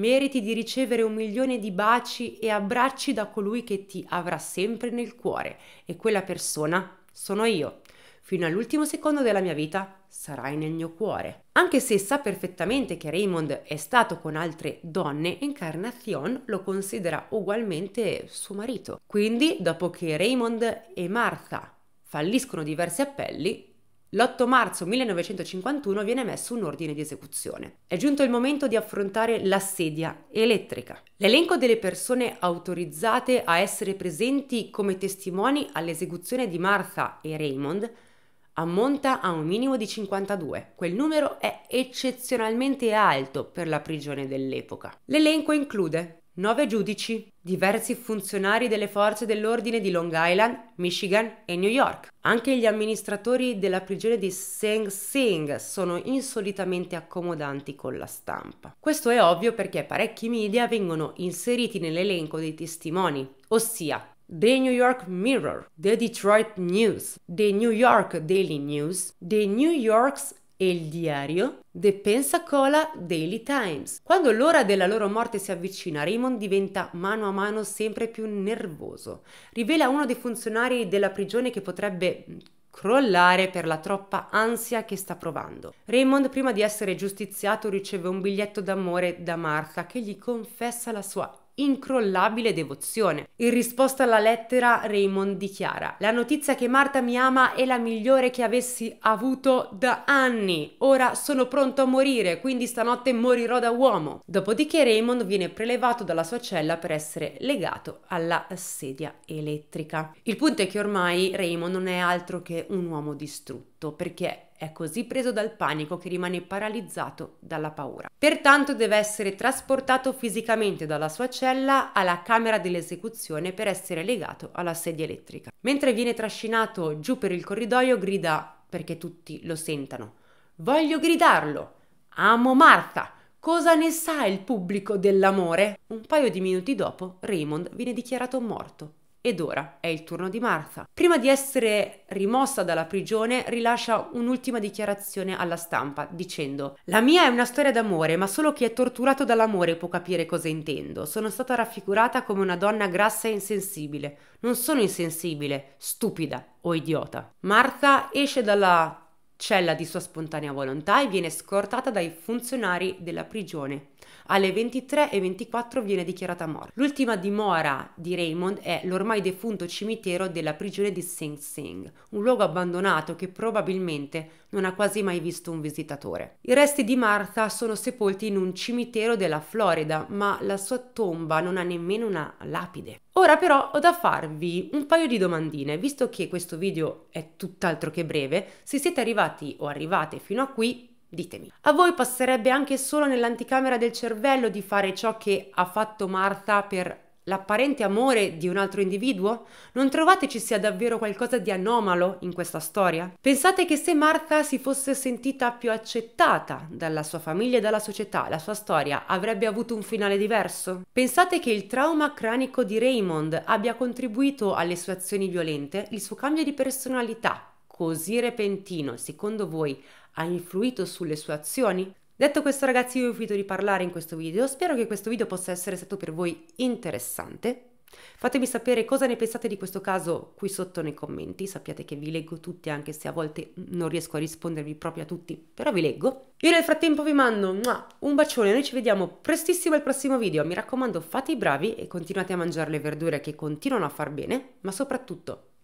meriti di ricevere un milione di baci e abbracci da colui che ti avrà sempre nel cuore e quella persona sono io. Fino all'ultimo secondo della mia vita sarai nel mio cuore. Anche se sa perfettamente che Raymond è stato con altre donne, Encarnacion lo considera ugualmente suo marito. Quindi, dopo che Raymond e Martha falliscono diversi appelli, l'8 marzo 1951 viene messo un ordine di esecuzione. È giunto il momento di affrontare la sedia elettrica. L'elenco delle persone autorizzate a essere presenti come testimoni all'esecuzione di Martha e Raymond ammonta a un minimo di 52. Quel numero è eccezionalmente alto per la prigione dell'epoca. L'elenco include 9 giudici, diversi funzionari delle forze dell'ordine di Long Island, Michigan e New York. Anche gli amministratori della prigione di Seng Sing sono insolitamente accomodanti con la stampa. Questo è ovvio perché parecchi media vengono inseriti nell'elenco dei testimoni, ossia The New York Mirror, The Detroit News, The New York Daily News, The New York's e il diario The Pensacola Daily Times. Quando l'ora della loro morte si avvicina, Raymond diventa mano a mano sempre più nervoso. Rivela a uno dei funzionari della prigione che potrebbe mm, crollare per la troppa ansia che sta provando. Raymond, prima di essere giustiziato, riceve un biglietto d'amore da Martha che gli confessa la sua incrollabile devozione. In risposta alla lettera, Raymond dichiara: La notizia che Marta mi ama è la migliore che avessi avuto da anni. Ora sono pronto a morire, quindi stanotte morirò da uomo. Dopodiché, Raymond viene prelevato dalla sua cella per essere legato alla sedia elettrica. Il punto è che ormai Raymond non è altro che un uomo distrutto perché è così preso dal panico che rimane paralizzato dalla paura. Pertanto deve essere trasportato fisicamente dalla sua cella alla camera dell'esecuzione per essere legato alla sedia elettrica. Mentre viene trascinato giù per il corridoio grida perché tutti lo sentano. Voglio gridarlo! Amo Martha! Cosa ne sa il pubblico dell'amore? Un paio di minuti dopo Raymond viene dichiarato morto ed ora è il turno di Martha. Prima di essere rimossa dalla prigione, rilascia un'ultima dichiarazione alla stampa dicendo: La mia è una storia d'amore, ma solo chi è torturato dall'amore può capire cosa intendo. Sono stata raffigurata come una donna grassa e insensibile. Non sono insensibile, stupida o idiota. Martha esce dalla cella di sua spontanea volontà e viene scortata dai funzionari della prigione alle 23 e 24 viene dichiarata morta. L'ultima dimora di Raymond è l'ormai defunto cimitero della prigione di Sing Sing, un luogo abbandonato che probabilmente non ha quasi mai visto un visitatore. I resti di Martha sono sepolti in un cimitero della Florida, ma la sua tomba non ha nemmeno una lapide. Ora però ho da farvi un paio di domandine, visto che questo video è tutt'altro che breve, se siete arrivati o arrivate fino a qui Ditemi. A voi passerebbe anche solo nell'anticamera del cervello di fare ciò che ha fatto Martha per l'apparente amore di un altro individuo? Non trovate ci sia davvero qualcosa di anomalo in questa storia? Pensate che se Martha si fosse sentita più accettata dalla sua famiglia e dalla società, la sua storia avrebbe avuto un finale diverso? Pensate che il trauma cranico di Raymond abbia contribuito alle sue azioni violente, il suo cambio di personalità così repentino, secondo voi, ha influito sulle sue azioni? Detto questo ragazzi io ho finito di parlare in questo video, spero che questo video possa essere stato per voi interessante. Fatemi sapere cosa ne pensate di questo caso qui sotto nei commenti, sappiate che vi leggo tutti anche se a volte non riesco a rispondervi proprio a tutti, però vi leggo. Io nel frattempo vi mando un bacione, noi ci vediamo prestissimo al prossimo video, mi raccomando fate i bravi e continuate a mangiare le verdure che continuano a far bene, ma soprattutto